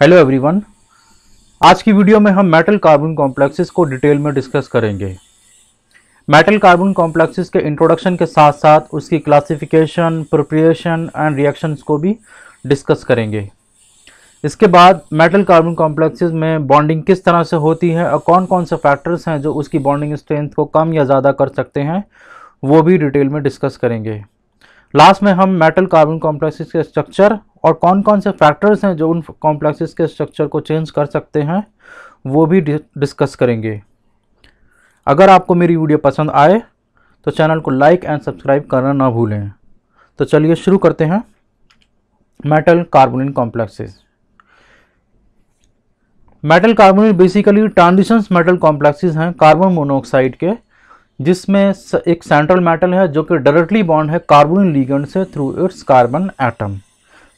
Hello everyone आज की video में हम मेटल कार्बन कॉम्प्लेक्सेस को डिटेल में डिस्कस करेंगे मेटल कार्बन कॉम्प्लेक्सेस के इंट्रोडक्शन के साथ साथ उसकी क्लासिफिकेशन प्रोप्रिएशन एंड रिएक्शंस को भी डिस्कस करेंगे इसके बाद मेटल कार्बन कॉम्प्लेक्सेस में बॉन्डिंग किस तरह से होती है और कौन कौन से फैक्टर्स हैं जो उसकी बॉन्डिंग स्ट्रेंथ को कम या ज़्यादा कर सकते हैं वो भी डिटेल में डिस्कस करेंगे लास्ट में हम मेटल कार्बन कॉम्प्लेक्सेस के स्ट्रक्चर और कौन कौन से फैक्टर्स हैं जो उन कॉम्प्लेक्सेस के स्ट्रक्चर को चेंज कर सकते हैं वो भी डिस्कस करेंगे अगर आपको मेरी वीडियो पसंद आए तो चैनल को लाइक एंड सब्सक्राइब करना ना भूलें तो चलिए शुरू करते हैं metal carbonyl complexes metal carbonyl basically transitions metal complexes हैं कार्बन मोनोऑक्साइड के जिसमें एक सेंट्रल मेटल है जो कि डायरेक्टली बॉन्ड है कार्बोनिन लीगेंड से थ्रू इट्स कार्बन एटम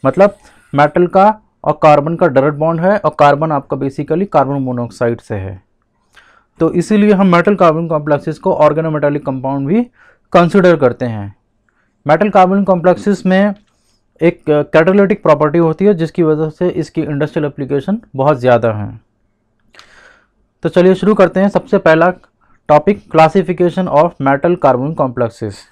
मतलब मेटल का और कार्बन का डायरेक्ट बॉन्ड है और कार्बन आपका बेसिकली कार्बन मोनोऑक्साइड से है तो इसीलिए हम मेटल कार्बन कॉम्प्लेक्सेस को ऑर्गेनोमेटालिक कंपाउंड भी कंसिडर करते हैं मेटल कार्बन कॉम्प्लेक्सेस में एक कैटालिटिक प्रॉपर्टी होती है जिसकी वजह से इसकी इंडस्ट्रियल एप्लीकेशन बहुत ज़्यादा हैं तो चलिए शुरू करते हैं सबसे पहला topic classification of metal carbon complexes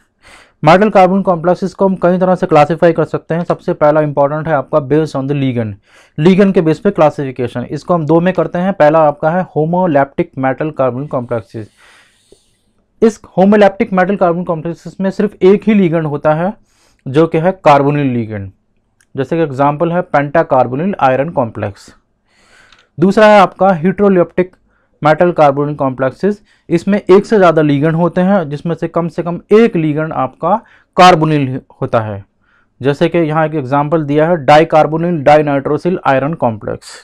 metal carbon complexes को हम कई तरह से क्लासिफाई कर सकते हैं सबसे पहला इंपॉर्टेंट है आपका base on the ligand ligand के बेस पे क्लासिफिकेशन इसको हम दो में करते हैं पहला आपका है होमोलैप्टिक मेटल कार्बन कॉम्प्लेक्सेस इस होमोलैप्टिक मेटल कार्बन कॉम्प्लेक्सेस में सिर्फ एक ही लीगन होता है जो कि है कार्बोनिल लीगन जैसे कि एग्जाम्पल है पेंटा कार्बोनिल आयरन कॉम्प्लेक्स दूसरा है आपका हीट्रोलेप्टिक मेटल कार्बोनिक कॉम्प्लेक्सेस इसमें एक से ज़्यादा लीगन होते हैं जिसमें से कम से कम एक लीगन आपका कार्बोनिल होता है जैसे कि यहाँ एक एग्जाम्पल दिया है di carbonyl di nitrosyl iron complex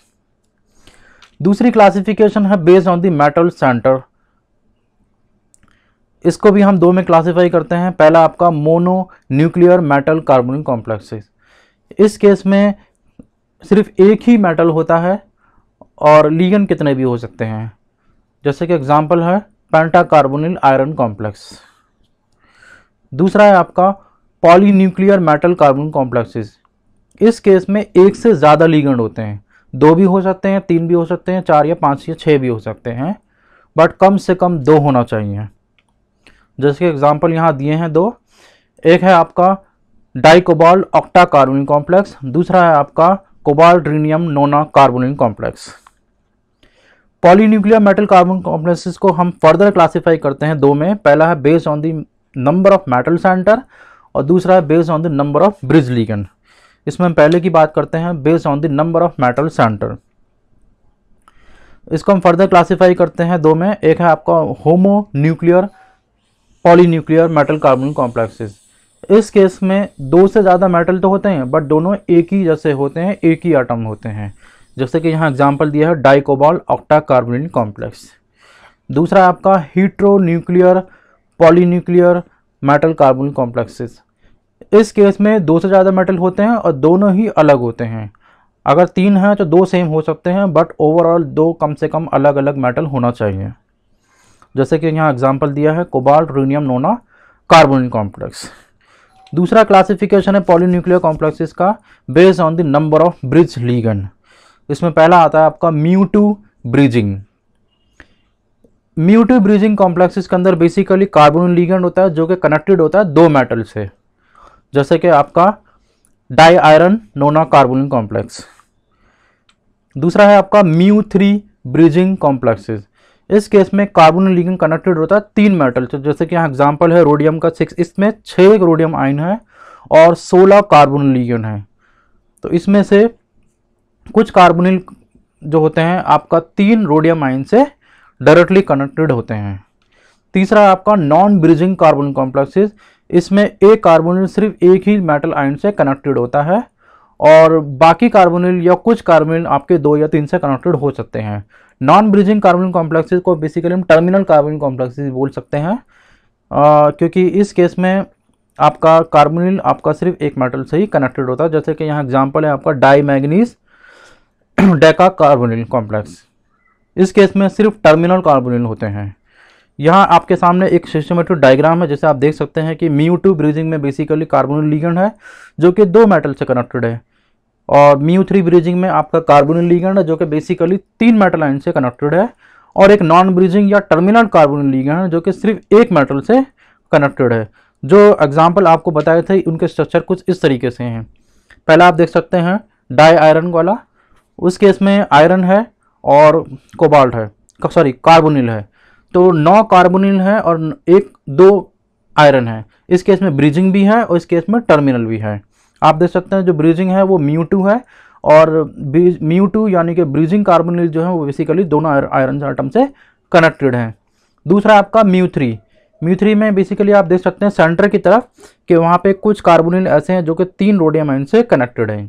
दूसरी क्लासिफिकेशन है based on the metal centre इसको भी हम दो में क्लासिफाई करते हैं पहला आपका mono nuclear metal carbonic complexes इस केस में सिर्फ एक ही मेटल होता है और लीगन कितने भी हो सकते हैं जैसे कि एग्जाम्पल है पेंटाकार्बोनिल आयरन कॉम्प्लेक्स दूसरा है आपका पॉलीन्यूक्लियर मेटल कार्बन कॉम्प्लेक्सेस इस केस में एक से ज़्यादा लीगेंड होते हैं दो भी हो सकते हैं तीन भी हो सकते हैं चार या पाँच या छः भी हो सकते हैं बट कम से कम दो होना चाहिए जैसे कि एग्जाम्पल यहाँ दिए हैं दो एक है आपका डाइकोबाल्ट ऑक्टा कार्बोनिक कॉम्प्लेक्स दूसरा है आपका cobalt rhenium nona carbonyl complex polynuclear metal carbon complexes को हम फर्दर क्लासिफाई करते हैं दो में पहला है based on the number of metal centre और दूसरा है based on the number of bridge ligand इसमें हम पहले की बात करते हैं based on the number of metal centre इसको हम फर्दर क्लासिफाई करते हैं दो में एक है आपका homo nuclear polynuclear metal carbon complexes इस केस में दो से ज़्यादा मेटल तो होते हैं बट दोनों एक ही जैसे होते हैं एक ही आटम होते हैं जैसे कि यहाँ एग्जाम्पल दिया है डाइकोबॉल ऑक्टा कार्बोनिन कॉम्प्लेक्स दूसरा आपका hetero nuclear polynuclear metal carbonyl complexes इस केस में दो से ज़्यादा मेटल होते हैं और दोनों ही अलग होते हैं अगर तीन हैं तो दो सेम हो सकते हैं बट ओवरऑल दो कम से कम अलग अलग मेटल होना चाहिए जैसे कि यहाँ एग्जाम्पल दिया है cobalt rhenium nona carbonyl complex दूसरा क्लासिफिकेशन है पॉलीन्यूक्लियर कॉम्प्लेक्सेस का based on the number of bridge ligand इसमें पहला आता है आपका mu two bridging mu two bridging complexes के अंदर बेसिकली कार्बन लीगेंड होता है जो कि कनेक्टेड होता है दो मेटल से जैसे कि आपका di iron nona carbonyl complex दूसरा है आपका म्यू थ्री ब्रिजिंग कॉम्प्लेक्सेस इस केस में कार्बन लीगेंड कनेक्टेड होता है तीन मेटल से जैसे कि यहाँ एग्जाम्पल है रोडियम का सिक्स इसमें छः रोडियम आयन है और सोलह कार्बन लिगेंड है तो इसमें से कुछ कार्बोनिल जो होते हैं आपका तीन रोडियम आइन से डायरेक्टली कनेक्टेड होते हैं तीसरा आपका नॉन ब्रिजिंग कार्बोन कॉम्प्लेक्सेस इसमें एक कार्बोनिल सिर्फ एक ही मेटल आयन से कनेक्टेड होता है और बाकी कार्बोनिल या कुछ कार्बोनिल आपके दो या तीन से कनेक्टेड हो सकते हैं नॉन ब्रिजिंग कार्बन कॉम्प्लेक्सेस को बेसिकली हम टर्मिनल कार्बोन कॉम्प्लेक्सेस बोल सकते हैं आ, क्योंकि इस केस में आपका कार्बोनिल आपका सिर्फ एक मेटल से ही कनेक्टेड होता है जैसे कि यहाँ एग्जाम्पल है आपका di manganese deca carbonyl complex इस केस में सिर्फ टर्मिनल कार्बोनिल होते हैं यहाँ आपके सामने एक सिस्टमेटिक डायग्राम है जैसे आप देख सकते हैं कि म्यू टू ब्रिजिंग में बेसिकली कार्बोनिल लीगन है जो कि दो मेटल से कनेक्टेड है और म्यू थ्री ब्रिजिंग में आपका कार्बोनिल लीगन है जो कि बेसिकली तीन मेटल आइन से कनेक्टेड है और एक नॉन ब्रीजिंग या टर्मिनल कार्बोनिल लीगन है जो कि सिर्फ एक मेटल से कनेक्टेड है जो एग्जाम्पल आपको बताए थे उनके स्ट्रक्चर कुछ इस तरीके से हैं पहला आप देख सकते हैं डाई आयरन वाला उस केस में आयरन है और कोबाल्ट है सॉरी कार्बोनिल है तो नौ कार्बोनिल है और एक दो आयरन है इस केस में ब्रीजिंग भी है और इस केस में टर्मिनल भी है आप देख सकते हैं जो ब्रीजिंग है वो म्यू टू है और म्यू टू यानी कि ब्रीजिंग कार्बोनिल जो है वो बेसिकली दोनों आयरन आइटम से कनेक्टेड हैं दूसरा आपका म्यू थ्री म्यू थ्री में बेसिकली आप देख सकते हैं सेंटर की तरफ कि वहाँ पे कुछ कार्बोनिल ऐसे हैं जो कि तीन रोडियम आयन से कनेक्टेड हैं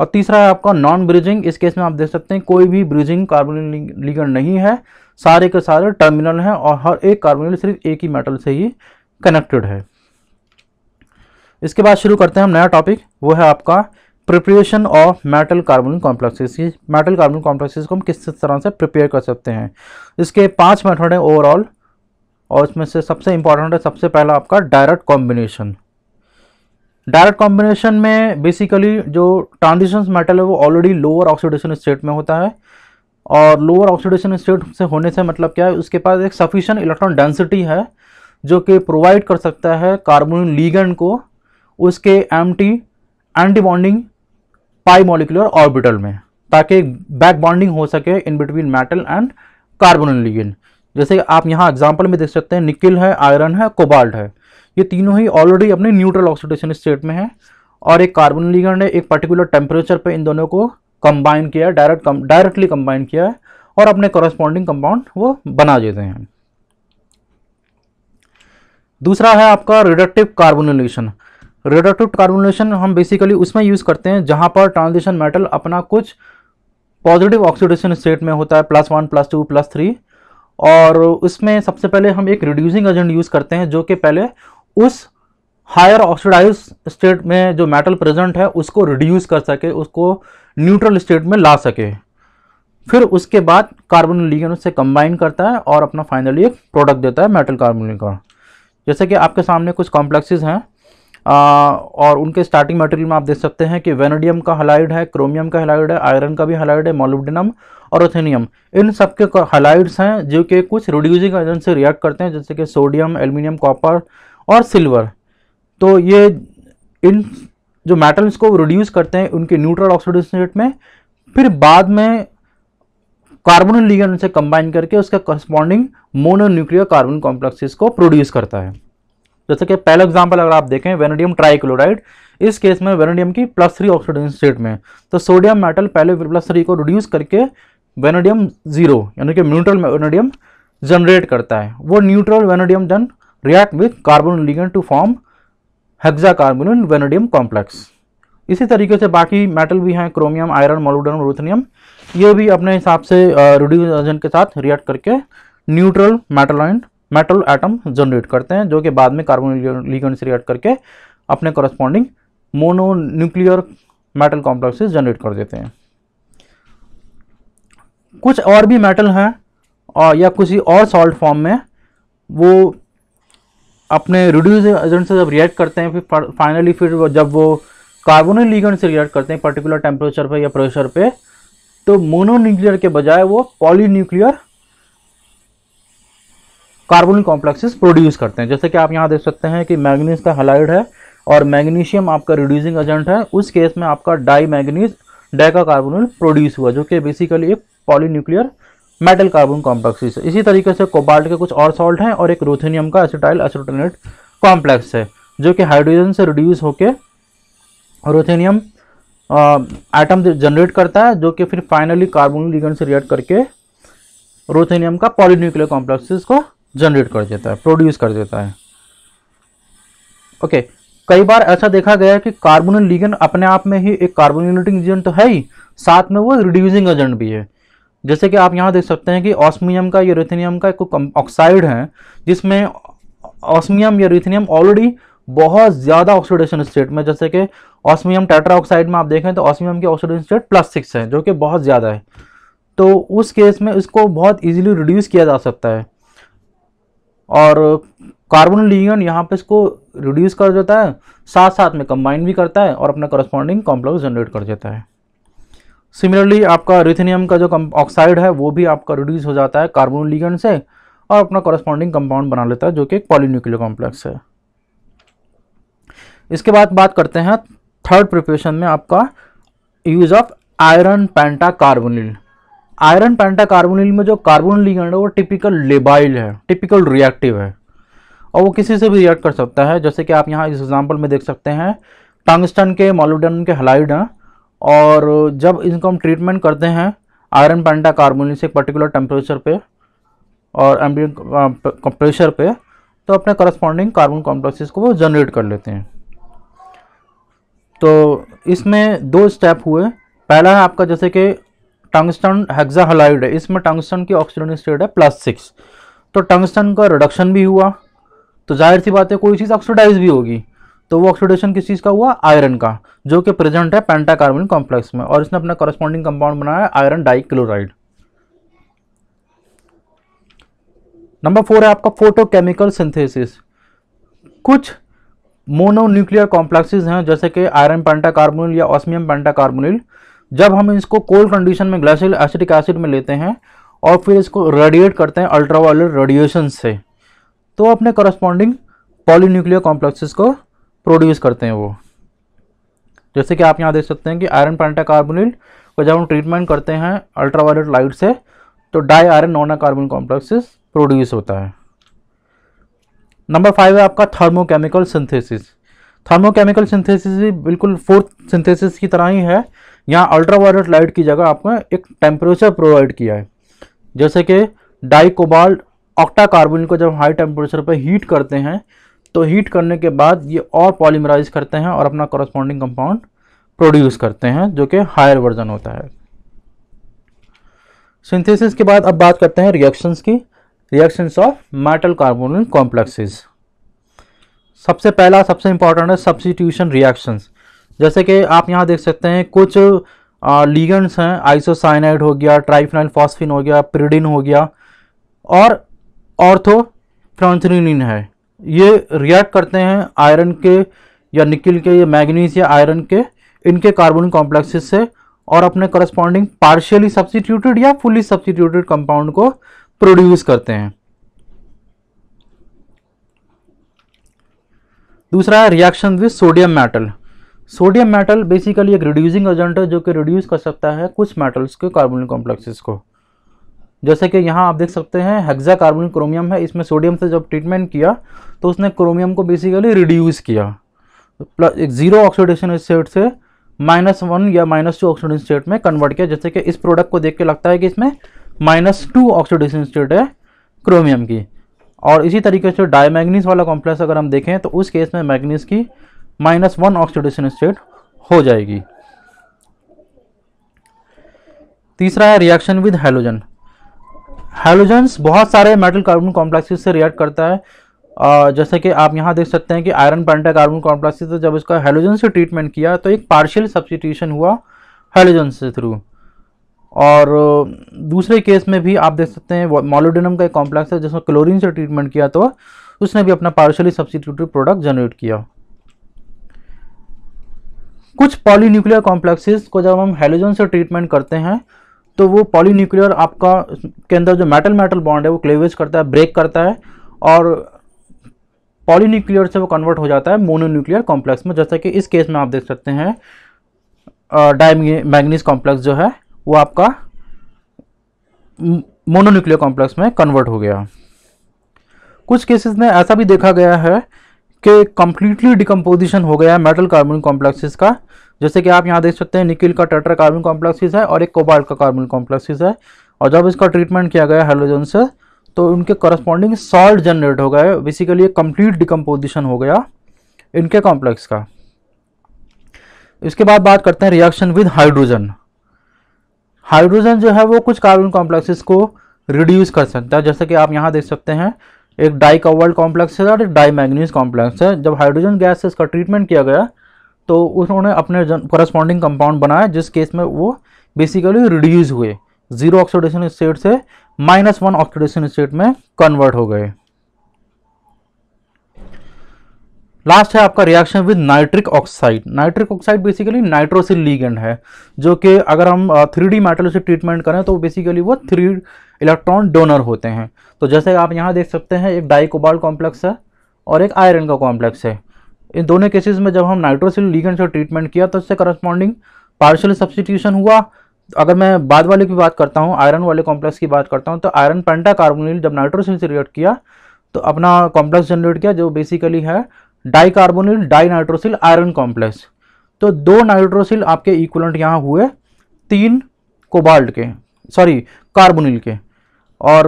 और तीसरा है आपका नॉन ब्रिजिंग इस केस में आप देख सकते हैं कोई भी ब्रिजिंग कार्बोनिल लिगन नहीं है सारे के सारे टर्मिनल हैं और हर एक कार्बोनिल सिर्फ एक ही मेटल से ही कनेक्टेड है इसके बाद शुरू करते हैं हम नया टॉपिक वो है आपका preparation of metal carbonyl complexes metal carbonyl complexes को हम किस तरह से प्रिपेयर कर सकते हैं इसके पांच मेथड हैं ओवरऑल और इसमें से सबसे इंपॉर्टेंट है सबसे पहला आपका डायरेक्ट कॉम्बिनेशन डायरेक्ट कॉम्बिनेशन में बेसिकली जो ट्रांजिशन मेटल है वो ऑलरेडी लोअर ऑक्सीडेशन स्टेट में होता है और लोअर ऑक्सीडेशन स्टेट से होने से मतलब क्या है उसके पास एक सफिशेंट इलेक्ट्रॉन डेंसिटी है जो कि प्रोवाइड कर सकता है कार्बोन लीगेंड को उसके empty anti bonding pi molecular orbital में ताकि बैक बॉन्डिंग हो सके in between metal and carbonyl ligand जैसे आप यहाँ एग्जाम्पल में देख सकते हैं निकिल है आयरन है कोबाल्ट है ये तीनों ही ऑलरेडी अपने न्यूट्रल ऑक्सीडेशन स्टेट में है और एक कार्बन लिगेंड ने एक पर्टिकुलर टेम्परेचर पर इन दोनों को कंबाइन किया है डायरेक्ट कम डायरेक्टली कंबाइन किया है और अपने कॉरेस्पॉन्डिंग कंपाउंड वो बना देते हैं दूसरा है आपका रिडक्टिव कार्बोनिलेशन रिडक्टिव कार्बोनिलेशन हम बेसिकली उसमें यूज़ करते हैं जहां पर ट्रांजिशन मेटल अपना कुछ पॉजिटिव ऑक्सीडेशन स्टेट में होता है plus one plus two plus three और उसमें सबसे पहले हम एक रिड्यूसिंग एजेंट यूज़ करते हैं जो कि पहले उस हायर ऑक्सीडाइज स्टेट में जो मेटल प्रेजेंट है उसको रिड्यूस कर सके उसको न्यूट्रल स्टेट में ला सके फिर उसके बाद कार्बन लिगन उससे कंबाइन करता है और अपना फाइनली एक प्रोडक्ट देता है मेटल कार्बन का जैसे कि आपके सामने कुछ कॉम्प्लेक्सेस हैं और उनके स्टार्टिंग मटेरियल में आप देख सकते हैं कि वेनेडियम का हलाइड है क्रोमियम का हलाइड है आयरन का भी हलाइड है मोलिब्डेनम और ओथेनियम इन सब के हलाइड्स हैं जो कि कुछ रिड्यूजिंग एजेंट से रिएक्ट करते हैं जैसे कि सोडियम एल्यूमिनियम कॉपर और सिल्वर तो ये इन जो मेटल्स को रिड्यूस करते हैं उनके न्यूट्रल ऑक्सीडेशन में फिर बाद में कार्बन लीगन उनसे कंबाइन करके उसका करस्पॉन्डिंग मोनोन्यूक्लियर कार्बन कॉम्प्लेक्सेस को प्रोड्यूस करता है जैसे कि पहला एग्जांपल अगर आप देखें वेनेडियम ट्राइक्लोराइड इस केस में वेनेडियम की प्लस थ्री ऑक्सीडेशन स्टेट में तो सोडियम मेटल पहले प्लस थ्री को रिड्यूस करके वेनेडियम जीरो यानी कि न्यूट्रल वेनेडियम जनरेट करता है वो न्यूट्रल वेनेडियम जन react with carbonyl ligand to form carbonyl vanadium complex. इसी तरीके से बाकी मेटल भी हैं क्रोमियम आयरन मोलोडन रूथनियम ये भी अपने हिसाब से रिड्यूजन के साथ रिएक्ट करके न्यूट्रल मेटलाइंड मेटल एटम जनरेट करते हैं जो कि बाद में कार्बन लिगेंड से रिएक्ट करके अपने corresponding mono nuclear metal complexes generate कर देते हैं कुछ और भी मेटल हैं और या किसी और सॉल्ट फॉर्म में वो अपने रिड्यूस एजेंट से जब रिएक्ट करते हैं फिर फाइनली फिर जब वो कार्बोन लीगन से रिएक्ट करते हैं पर्टिकुलर टेम्परेचर पे या प्रेशर पे तो मोनोन्यूक्लियर के बजाय वो poly nuclear carbonyl complexes produce करते हैं जैसे कि आप यहाँ देख सकते हैं कि मैग्नीज का हलाइड है और मैग्नीशियम आपका रिड्यूसिंग एजेंट है उस केस में आपका di manganese deca carbonyl produce हुआ जो कि बेसिकली एक poly nuclear metal carbon complex इसी तरीके से कोबाल्ट के कुछ और सॉल्ट हैं और एक रोथेनियम का एसिटाइल एसिटोनेट कॉम्प्लेक्स है जो कि हाइड्रोजन से रिड्यूस होकर रोथेनियम आइटम जनरेट करता है जो कि फिर फाइनली कार्बन लिगन से रिएक्ट करके रोथेनियम का पॉलीन्यूक्लियर कॉम्प्लेक्सेस को जनरेट कर देता है प्रोड्यूस कर देता है ओके okay, कई बार ऐसा देखा गया है कि कार्बोनिल लिगन अपने आप में ही एक कार्बोनिलेटिंग एजेंट तो है ही साथ में वो रिड्यूसिंग एजेंट भी है जैसे कि आप यहाँ देख सकते हैं कि ऑस्मियम का यूरेथनियम का एक ऑक्साइड है जिसमें ऑस्मियम यूरेथनियम ऑलरेडी बहुत ज़्यादा ऑक्सीडेशन स्टेट में जैसे कि ऑस्मियम टाइट्रा ऑक्साइड में आप देखें तो ऑस्मियम की ऑक्सीडेशन स्टेट प्लस सिक्स है जो कि बहुत ज़्यादा है तो उस केस में इसको बहुत ईजिली रिड्यूस किया जा सकता है और कार्बन लियन यहाँ पर इसको रिड्यूस कर देता है साथ साथ में कंबाइन भी करता है और अपना करस्पॉन्डिंग कॉम्प्लेक्स जनरेट कर देता है सिमिलरली आपका रिथिनियम का जो ऑक्साइड है वो भी आपका रिड्यूस हो जाता है कार्बोन लिगेंड से और अपना कॉरेस्पॉन्डिंग कंपाउंड बना लेता है जो कि एक पॉलीन्यूक्लियर कॉम्प्लेक्स है इसके बाद बात करते हैं थर्ड प्रिपरेशन में आपका use of iron penta carbonyl iron penta carbonyl में जो कार्बोन लिगेंड है वो टिपिकल लेबाइल है टिपिकल रिएक्टिव है और वो किसी से भी रिएक्ट कर सकता है जैसे कि आप यहाँ इस एग्जाम्पल में देख सकते हैं टंगस्टन के मोलोडन के हलाइड हैं और जब इनको हम ट्रीटमेंट करते हैं आयरन पेंटा कार्बोनिल से एक पर्टिकुलर टेम्परेचर पे और एम्बियन प्रेशर पे तो अपने करस्पॉन्डिंग कार्बन कॉम्प्लेक्सेस को वो जनरेट कर लेते हैं तो इसमें दो स्टेप हुए पहला है आपका जैसे कि टंगस्टन हेक्सा है इसमें टंगस्टन की ऑक्सीजन स्टेट है प्लस सिक्स तो टंगस्टन का रिडक्शन भी हुआ तो जाहिर सी बात है कोई चीज़ ऑक्सीडाइज भी होगी तो वो ऑक्सीडेशन किस चीज़ का हुआ आयरन का जो कि प्रेजेंट है पेंटाकार्बोनिक कॉम्प्लेक्स में और इसने अपना कॉरेस्पॉन्डिंग कंपाउंड बनाया आयरन डाइक्लोराइड नंबर फोर है आपका फोटोकेमिकल सिंथेसिस कुछ मोनोन्यूक्लियर कॉम्प्लेक्सेस हैं जैसे कि आयरन पेंटाकार्बोनिल या ऑस्मियम पेंटाकार्बोनिल जब हम इसको कोल्ड कंडीशन में ग्लाइसिल एसिटिक एसिड में लेते हैं और फिर इसको रेडिएट करते हैं अल्ट्रावायलेट रेडिएशन से तो अपने पॉली पॉलीन्यूक्लियर कॉम्प्लेक्सेस को प्रोड्यूस करते हैं वो जैसे कि आप यहाँ देख सकते हैं कि आयरन कार्बोनिल को जब हम ट्रीटमेंट करते हैं अल्ट्रावायलेट लाइट से तो di iron nona carbon complexes produce होता है नंबर फाइव है आपका थर्मोकेमिकल सिंथेसिस थर्मोकेमिकल सिंथेसिस भी बिल्कुल फोर्थ सिंथेसिस की तरह ही है यहाँ अल्ट्रावायलेट लाइट की जगह आपने एक टेम्परेचर प्रोवाइड किया है जैसे कि डाई कोबाल्ट ऑक्टा कार्बोनिल को जब हाई टेम्परेचर पर हीट करते हैं तो हीट करने के बाद ये और पॉलीमराइज करते हैं और अपना कॉरस्पॉन्डिंग कंपाउंड प्रोड्यूस करते हैं जो कि हायर वर्जन होता है सिंथेसिस के बाद अब बात करते हैं रिएक्शंस की reactions of metal carbonyl complexes सबसे पहला सबसे इंपॉर्टेंट है सब्सिट्यूशन रिएक्शंस जैसे कि आप यहाँ देख सकते हैं कुछ लीगेंड्स हैं आइसोसाइनाइड हो गया ट्राइफिनाइल फॉस्फिन हो गया प्रिडिन हो गया और ऑर्थो फ्रॉन्थ्रीनिन है ये रिएक्ट करते हैं आयरन के या निकिल के या मैग्नीज या आयरन के इनके कार्बन कॉम्प्लेक्सेस से और अपने करस्पॉन्डिंग पार्शियली सब्सिट्यूटेड या फुली सब्सिट्यूटेड कंपाउंड को प्रोड्यूस करते हैं दूसरा है reaction with sodium metal sodium metal basically एक रिड्यूसिंग एजेंट है जो कि रिड्यूस कर सकता है कुछ मेटल्स के कार्बोनिक कॉम्प्लेक्सेस को जैसे कि यहाँ आप देख सकते हैं हेक्जा कार्बन क्रोमियम है इसमें सोडियम से जब ट्रीटमेंट किया तो उसने क्रोमियम को बेसिकली रिड्यूस किया प्लस एक जीरो ऑक्सीडेशन स्टेट से माइनस वन या माइनस टू ऑक्सीडेशन स्टेट में कन्वर्ट किया जैसे कि इस प्रोडक्ट को देख के लगता है कि इसमें माइनस टू ऑक्सीडेशन स्टेट है क्रोमियम की और इसी तरीके से डायमैग्नीस वाला कॉम्प्लेक्स अगर हम देखें तो उस केस में मैग्नीस की माइनस वन ऑक्सीडेशन स्टेट हो जाएगी तीसरा है रिएक्शन विद हाइलोजन हेलोजेंस बहुत सारे मेटल कार्बन कॉम्प्लेक्सेस से रिएक्ट करता है और जैसे कि आप यहाँ देख सकते हैं कि आयरन पेंटा कार्बन कॉम्प्लेक्स तो जब इसका हेलोजन से ट्रीटमेंट किया तो एक पार्शियल सब्सिट्यूशन हुआ हेलोजन से थ्रू और दूसरे केस में भी आप देख सकते हैं मोलोडिनम का एक कॉम्प्लेक्स है जिसमें क्लोरीन से ट्रीटमेंट किया तो उसने भी अपना पार्शियली सब्सिट्यूटरी प्रोडक्ट जनरेट किया कुछ पॉलीन्यूक्लियर कॉम्प्लेक्सेस को जब हम हेलोजन से ट्रीटमेंट करते हैं तो वो पॉलीन्यूक्लियर आपका के अंदर जो मेटल मेटल बॉन्ड है वो क्लेवेज करता है ब्रेक करता है और पॉलीन्यूक्लियर से वो कन्वर्ट हो जाता है मोनोन्यूक्लियर कॉम्प्लेक्स में जैसा कि इस केस में आप देख सकते हैं डाय मैगनीज कॉम्प्लेक्स जो है वो आपका मोनोन्यूक्लियर कॉम्प्लेक्स में कन्वर्ट हो गया कुछ केसेस में ऐसा भी देखा गया है कि कंप्लीटली डिकम्पोजिशन हो गया मेटल कार्बन कॉम्प्लेक्सेस का जैसे कि आप यहाँ देख सकते हैं निकिल का टेट्रा कार्बन कॉम्प्लेक्सिस है और एक कोबाल्ट का कार्बन कॉम्प्लेक्सिस है और जब इसका ट्रीटमेंट किया गया हाइड्रोजन से तो उनके करस्पॉन्डिंग सॉल्ट जनरेट हो गए बेसिकली कम्प्लीट कंप्लीट डिकम्पोजिशन हो गया इनके कॉम्प्लेक्स का इसके बाद बात करते हैं रिएक्शन विद हाइड्रोजन हाइड्रोजन जो है वो कुछ कार्बन कॉम्प्लेक्सेस को रिड्यूस कर सकता है जैसे कि आप यहाँ देख सकते हैं एक डाई कवर्ल्ड कॉम्प्लेक्स है और एक डाई मैग्नीज कॉम्प्लेक्स है जब हाइड्रोजन गैस से इसका ट्रीटमेंट किया गया तो उन्होंने अपने करस्पॉन्डिंग कंपाउंड बनाया जिस केस में वो बेसिकली रिड्यूज हुए जीरो ऑक्सीडेशन स्टेट से माइनस वन ऑक्सीडेशन स्टेट में कन्वर्ट हो गए लास्ट है आपका reaction with nitric oxide nitric oxide basically nitrosyl ligand है जो कि अगर हम थ्री डी मेटल से ट्रीटमेंट करें तो बेसिकली वो थ्री इलेक्ट्रॉन डोनर होते हैं तो जैसे आप यहाँ देख सकते हैं एक डाइकोबाल कॉम्प्लेक्स है और एक आयरन का कॉम्प्लेक्स है इन दोनों केसेस में जब हम नाइट्रोसिल लीगन से ट्रीटमेंट किया तो उससे करस्पॉन्डिंग पार्शियल सब्सटीट्यूशन हुआ अगर मैं बाद वाले की बात करता हूँ आयरन वाले कॉम्प्लेक्स की बात करता हूँ तो आयरन पेंटा कार्बोनिल जब नाइट्रोसिल से रिएक्ट किया तो अपना कॉम्प्लेक्स जनरेट किया जो बेसिकली है di carbonyl di nitrosyl iron complex तो दो नाइट्रोसिल आपके इक्वलेंट यहाँ हुए तीन कोबाल्ट के सॉरी कार्बोनिल के और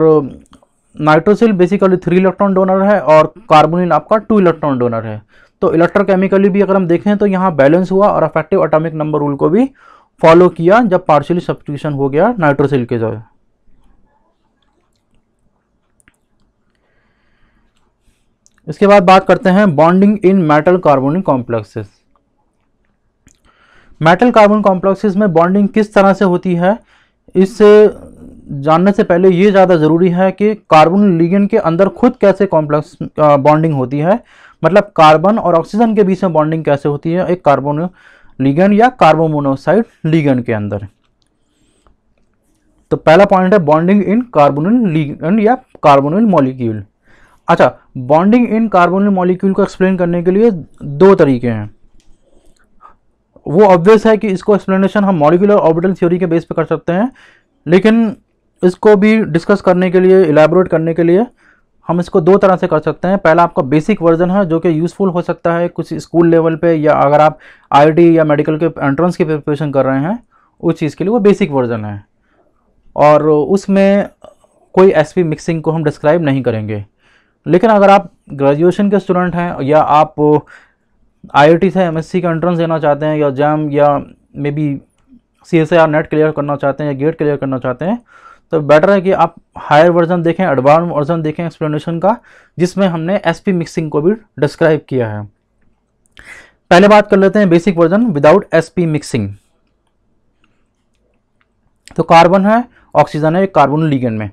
nitrosyl basically three electron donor है और कार्बोनिल आपका टू इलेक्ट्रॉन डोनर है तो इलेक्ट्रोकेमिकली भी अगर हम देखें तो यहाँ बैलेंस हुआ और अफेक्टिव अटोमिक नंबर रूल को भी फॉलो किया जब पार्शियली सब्सिट्यूशन हो गया नाइट्रोसिल के जो इसके बाद बात करते हैं bonding in metal carbonic complexes metal carbon complexes में बॉन्डिंग किस तरह से होती है इससे जानने से पहले ये ज़्यादा ज़रूरी है कि कार्बन लिगेंड के अंदर खुद कैसे कॉम्प्लेक्स बॉन्डिंग होती है मतलब कार्बन और ऑक्सीजन के बीच में बॉन्डिंग कैसे होती है एक कार्बोन लिगन या कार्बन मोनोक्साइड लिगन के अंदर तो पहला पॉइंट है बॉन्डिंग इन कार्बोनिन लिगन या कार्बोन मॉलिक्यूल अच्छा बॉन्डिंग इन कार्बोनिन मॉलिक्यूल को एक्सप्लेन करने के लिए दो तरीके हैं वो ऑब्वियस है कि इसको एक्सप्लेनेशन हम मॉलिकुलर ऑर्बिटल थ्योरी के बेस पे कर सकते हैं लेकिन इसको भी डिस्कस करने के लिए इलेबोरेट करने के लिए हम इसको दो तरह से कर सकते हैं पहला आपका बेसिक वर्जन है जो कि यूज़फुल हो सकता है कुछ स्कूल लेवल पे या अगर आप आईटी या मेडिकल के एंट्रेंस की प्रिपरेशन कर रहे हैं उस चीज़ के लिए वो बेसिक वर्जन है और उसमें कोई एस मिक्सिंग को हम डिस्क्राइब नहीं करेंगे लेकिन अगर आप ग्रेजुएशन के स्टूडेंट हैं या आप आई से एम का एंट्रेंस देना चाहते हैं या जैम या maybe C S NET clear करना चाहते हैं या गेट क्लियर करना चाहते हैं तो बेटर है कि आप हायर वर्जन देखें एडवांस वर्जन देखें एक्सप्लेनेशन का जिसमें हमने एसपी मिक्सिंग को भी डिस्क्राइब किया है पहले बात कर लेते हैं basic version without sp mixing तो कार्बन है ऑक्सीजन है एक कार्बन लीगन में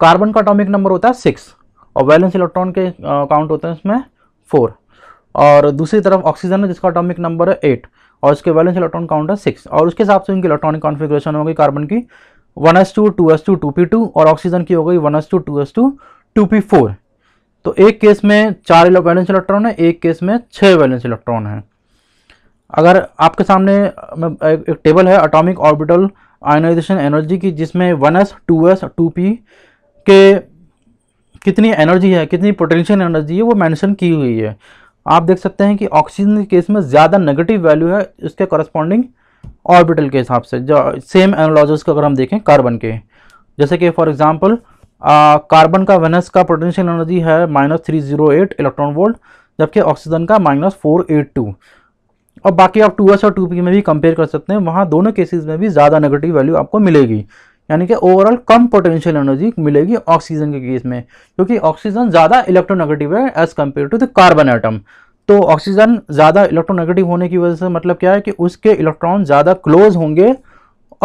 कार्बन का अटोमिक नंबर होता है सिक्स और वैलेंस इलेक्ट्रॉन के काउंट होते हैं इसमें फोर और दूसरी तरफ ऑक्सीजन है जिसका अटोमिक नंबर है एट और उसके वैलेंस इलेक्ट्रॉन काउंट है सिक्स और उसके हिसाब से उनकी इलेक्ट्रॉनिक कॉन्फिग्रेशन होगी कार्बन की one S two two S two two P two और ऑक्सीजन की हो गई one S two two S two two P four तो एक केस में चार बैलेंस इलेक्ट्रॉन है एक केस में छः बैलेंस इलेक्ट्रॉन है अगर आपके सामने एक टेबल है अटोमिक ऑर्बिटल आयनाइजेशन एनर्जी की जिसमें one S two S two P के कितनी एनर्जी है कितनी पोटेंशियल एनर्जी है वो मैंशन की हुई है आप देख सकते हैं कि ऑक्सीजन के केस में ज़्यादा नेगेटिव वैल्यू है इसके करस्पॉन्डिंग ऑर्बिटल के हिसाब से जो सेम एनोलॉजिस को अगर हम देखें कार्बन के जैसे कि फॉर एग्जाम्पल कार्बन का वेनस का पोटेंशियल एनर्जी है minus three zero eight electron volt जबकि ऑक्सीजन का माइनस फोर एट टू और बाकी आप टू एस और टू पी में भी कंपेयर कर सकते हैं वहाँ दोनों केसेज में भी ज़्यादा नेगेटिव वैल्यू आपको मिलेगी यानी कि ओवरऑल कम पोटेंशियल एनर्जी मिलेगी ऑक्सीजन के केस में क्योंकि ऑक्सीजन ज़्यादा इलेक्ट्रोनेगेटिव है as compare to the carbon atom तो ऑक्सीजन ज़्यादा इलेक्ट्रोनेगेटिव होने की वजह से मतलब क्या है कि उसके इलेक्ट्रॉन ज़्यादा क्लोज होंगे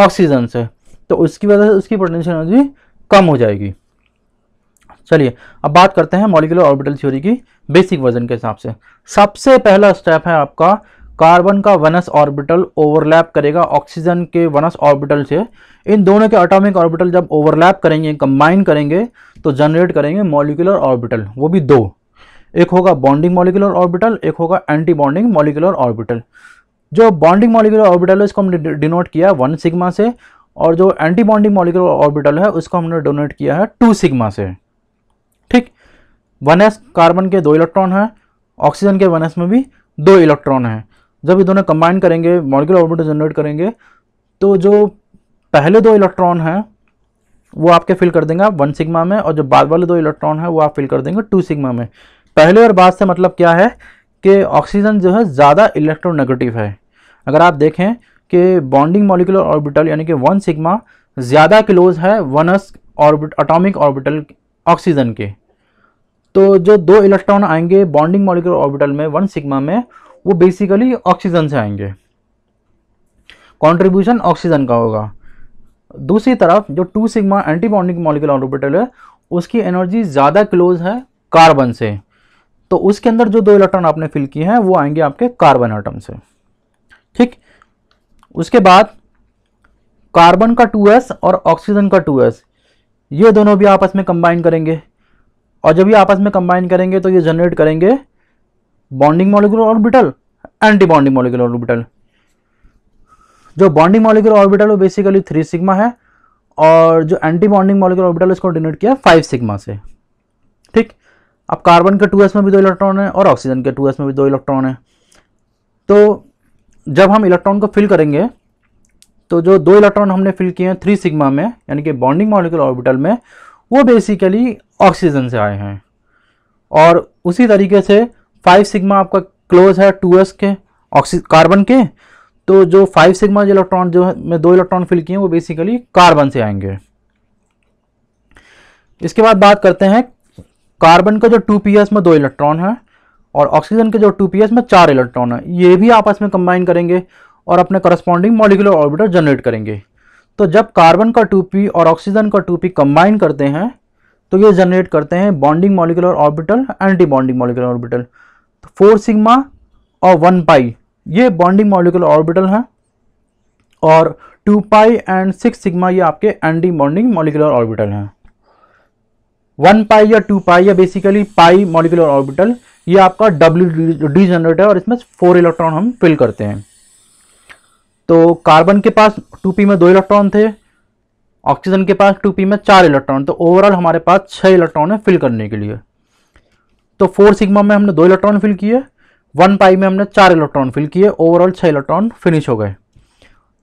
ऑक्सीजन से तो उसकी वजह से उसकी पोटेंशियल एनर्जी कम हो जाएगी चलिए अब बात करते हैं मॉलिकुलर ऑर्बिटल थ्योरी की बेसिक वर्जन के हिसाब से सबसे पहला स्टेप है आपका कार्बन का वनस ऑर्बिटल ओवरलैप करेगा ऑक्सीजन के वनस ऑर्बिटल से इन दोनों के अटोमिक ऑर्बिटल जब ओवरलैप करेंगे कंबाइन करेंगे तो जनरेट करेंगे मॉलिकुलर ऑर्बिटल वो भी दो एक होगा बॉन्डिंग मॉलिकुलर ऑर्बिटल एक होगा एंटी बॉन्डिंग मॉलिकुलर ऑर्बिटल जो बॉन्डिंग मॉलिकुलर ऑर्बिटल है इसको हमने डिनोट किया वन सिग्मा से और जो एंटी बॉन्डिंग मॉलिकुलर ऑर्बिटल है उसको हमने डोनेट किया है टू सिग्मा से ठीक वन एस कार्बन के दो इलेक्ट्रॉन हैं ऑक्सीजन के वन एस में भी दो इलेक्ट्रॉन हैं जब ये दोनों कंबाइन करेंगे मॉलिकुलर ऑर्बिटल जनरेट करेंगे तो जो पहले दो इलेक्ट्रॉन हैं वो आपके फिल कर देंगे आप वन सिग्मा में और जो बाद वाले दो इलेक्ट्रॉन हैं वो आप फिल कर देंगे टू सिग्मा में पहले और बाद से मतलब क्या है कि ऑक्सीजन जो है ज़्यादा इलेक्ट्रोनेगेटिव है अगर आप देखें कि बॉन्डिंग मॉलिकुलर ऑर्बिटल यानी कि वन सिग्मा ज़्यादा क्लोज है one s orbit atomic orbital oxygen के तो जो दो इलेक्ट्रॉन आएंगे बॉन्डिंग मॉलिकुलर ऑर्बिटल में वन सिग्मा में वो बेसिकली ऑक्सीजन से आएंगे कॉन्ट्रीब्यूशन ऑक्सीजन का होगा दूसरी तरफ जो two sigma anti bonding molecular orbital है उसकी एनर्जी ज़्यादा क्लोज है कार्बन से तो उसके अंदर जो दो इलेक्ट्रॉन आपने फिल किए हैं वो आएंगे आपके कार्बन आइटम से ठीक उसके बाद कार्बन का 2s और ऑक्सीजन का 2s ये दोनों भी आपस में कंबाइन करेंगे और जब ये आपस में कंबाइन करेंगे तो ये जनरेट करेंगे bonding molecular orbital anti bonding molecular orbital जो बॉन्डिंग मॉलिकुलर ऑर्बिटल वो बेसिकली थ्री सिग्मा है और जो एंटी बॉन्डिंग मॉलिकुलर ऑर्बिटल इसको डिनोट किया फाइव सिग्मा से ठीक अब कार्बन के टू में भी दो इलेक्ट्रॉन है और ऑक्सीजन के टू में भी दो इलेक्ट्रॉन है तो जब हम इलेक्ट्रॉन को फिल करेंगे तो जो दो इलेक्ट्रॉन हमने फिल किए हैं थ्री सिग्मा में यानी कि बॉन्डिंग मॉलिकुलर ऑर्बिटल में वो बेसिकली ऑक्सीजन से आए हैं और उसी तरीके से फाइव सिग्मा आपका क्लोज है टू एस के ऑक्सी कार्बन के तो जो फाइव सिग्मा जो इलेक्ट्रॉन जो है मैं दो इलेक्ट्रॉन फिल किए हैं वो बेसिकली कार्बन से आएंगे इसके बाद बात करते हैं कार्बन का जो टू पी में दो इलेक्ट्रॉन है और ऑक्सीजन के जो टू पी में चार इलेक्ट्रॉन है ये भी आपस में कंबाइन करेंगे और अपने करस्पॉन्डिंग मॉलिकुलर ऑर्बिटर जनरेट करेंगे तो जब कार्बन का टू पी और ऑक्सीजन का टू पी कंबाइन करते हैं तो ये जनरेट करते हैं bonding molecular orbital anti bonding molecular orbital तो फोर सिग्मा और वन पाई ये बॉन्डिंग मॉलिकुलर ऑर्बिटल हैं और two pi and six sigma ये आपके एंटी बॉन्डिंग मॉलिकुलर ऑर्बिटल हैं वन पाई या टू पाई या बेसिकली पाई मॉलिकुलर ऑर्बिटल ये आपका डब्ल्यू डी जनरेट है और इसमें फोर इलेक्ट्रॉन हम फिल करते हैं तो कार्बन के पास टू पी में दो इलेक्ट्रॉन थे ऑक्सीजन के पास टू पी में चार इलेक्ट्रॉन तो ओवरऑल हमारे पास छः इलेक्ट्रॉन है फिल करने के लिए तो फोर सिग्मा में हमने दो इलेक्ट्रॉन फिल किए वन पाई में हमने चार इलेक्ट्रॉन फिल किए ओवरऑल छः इलेक्ट्रॉन फिनिश हो गए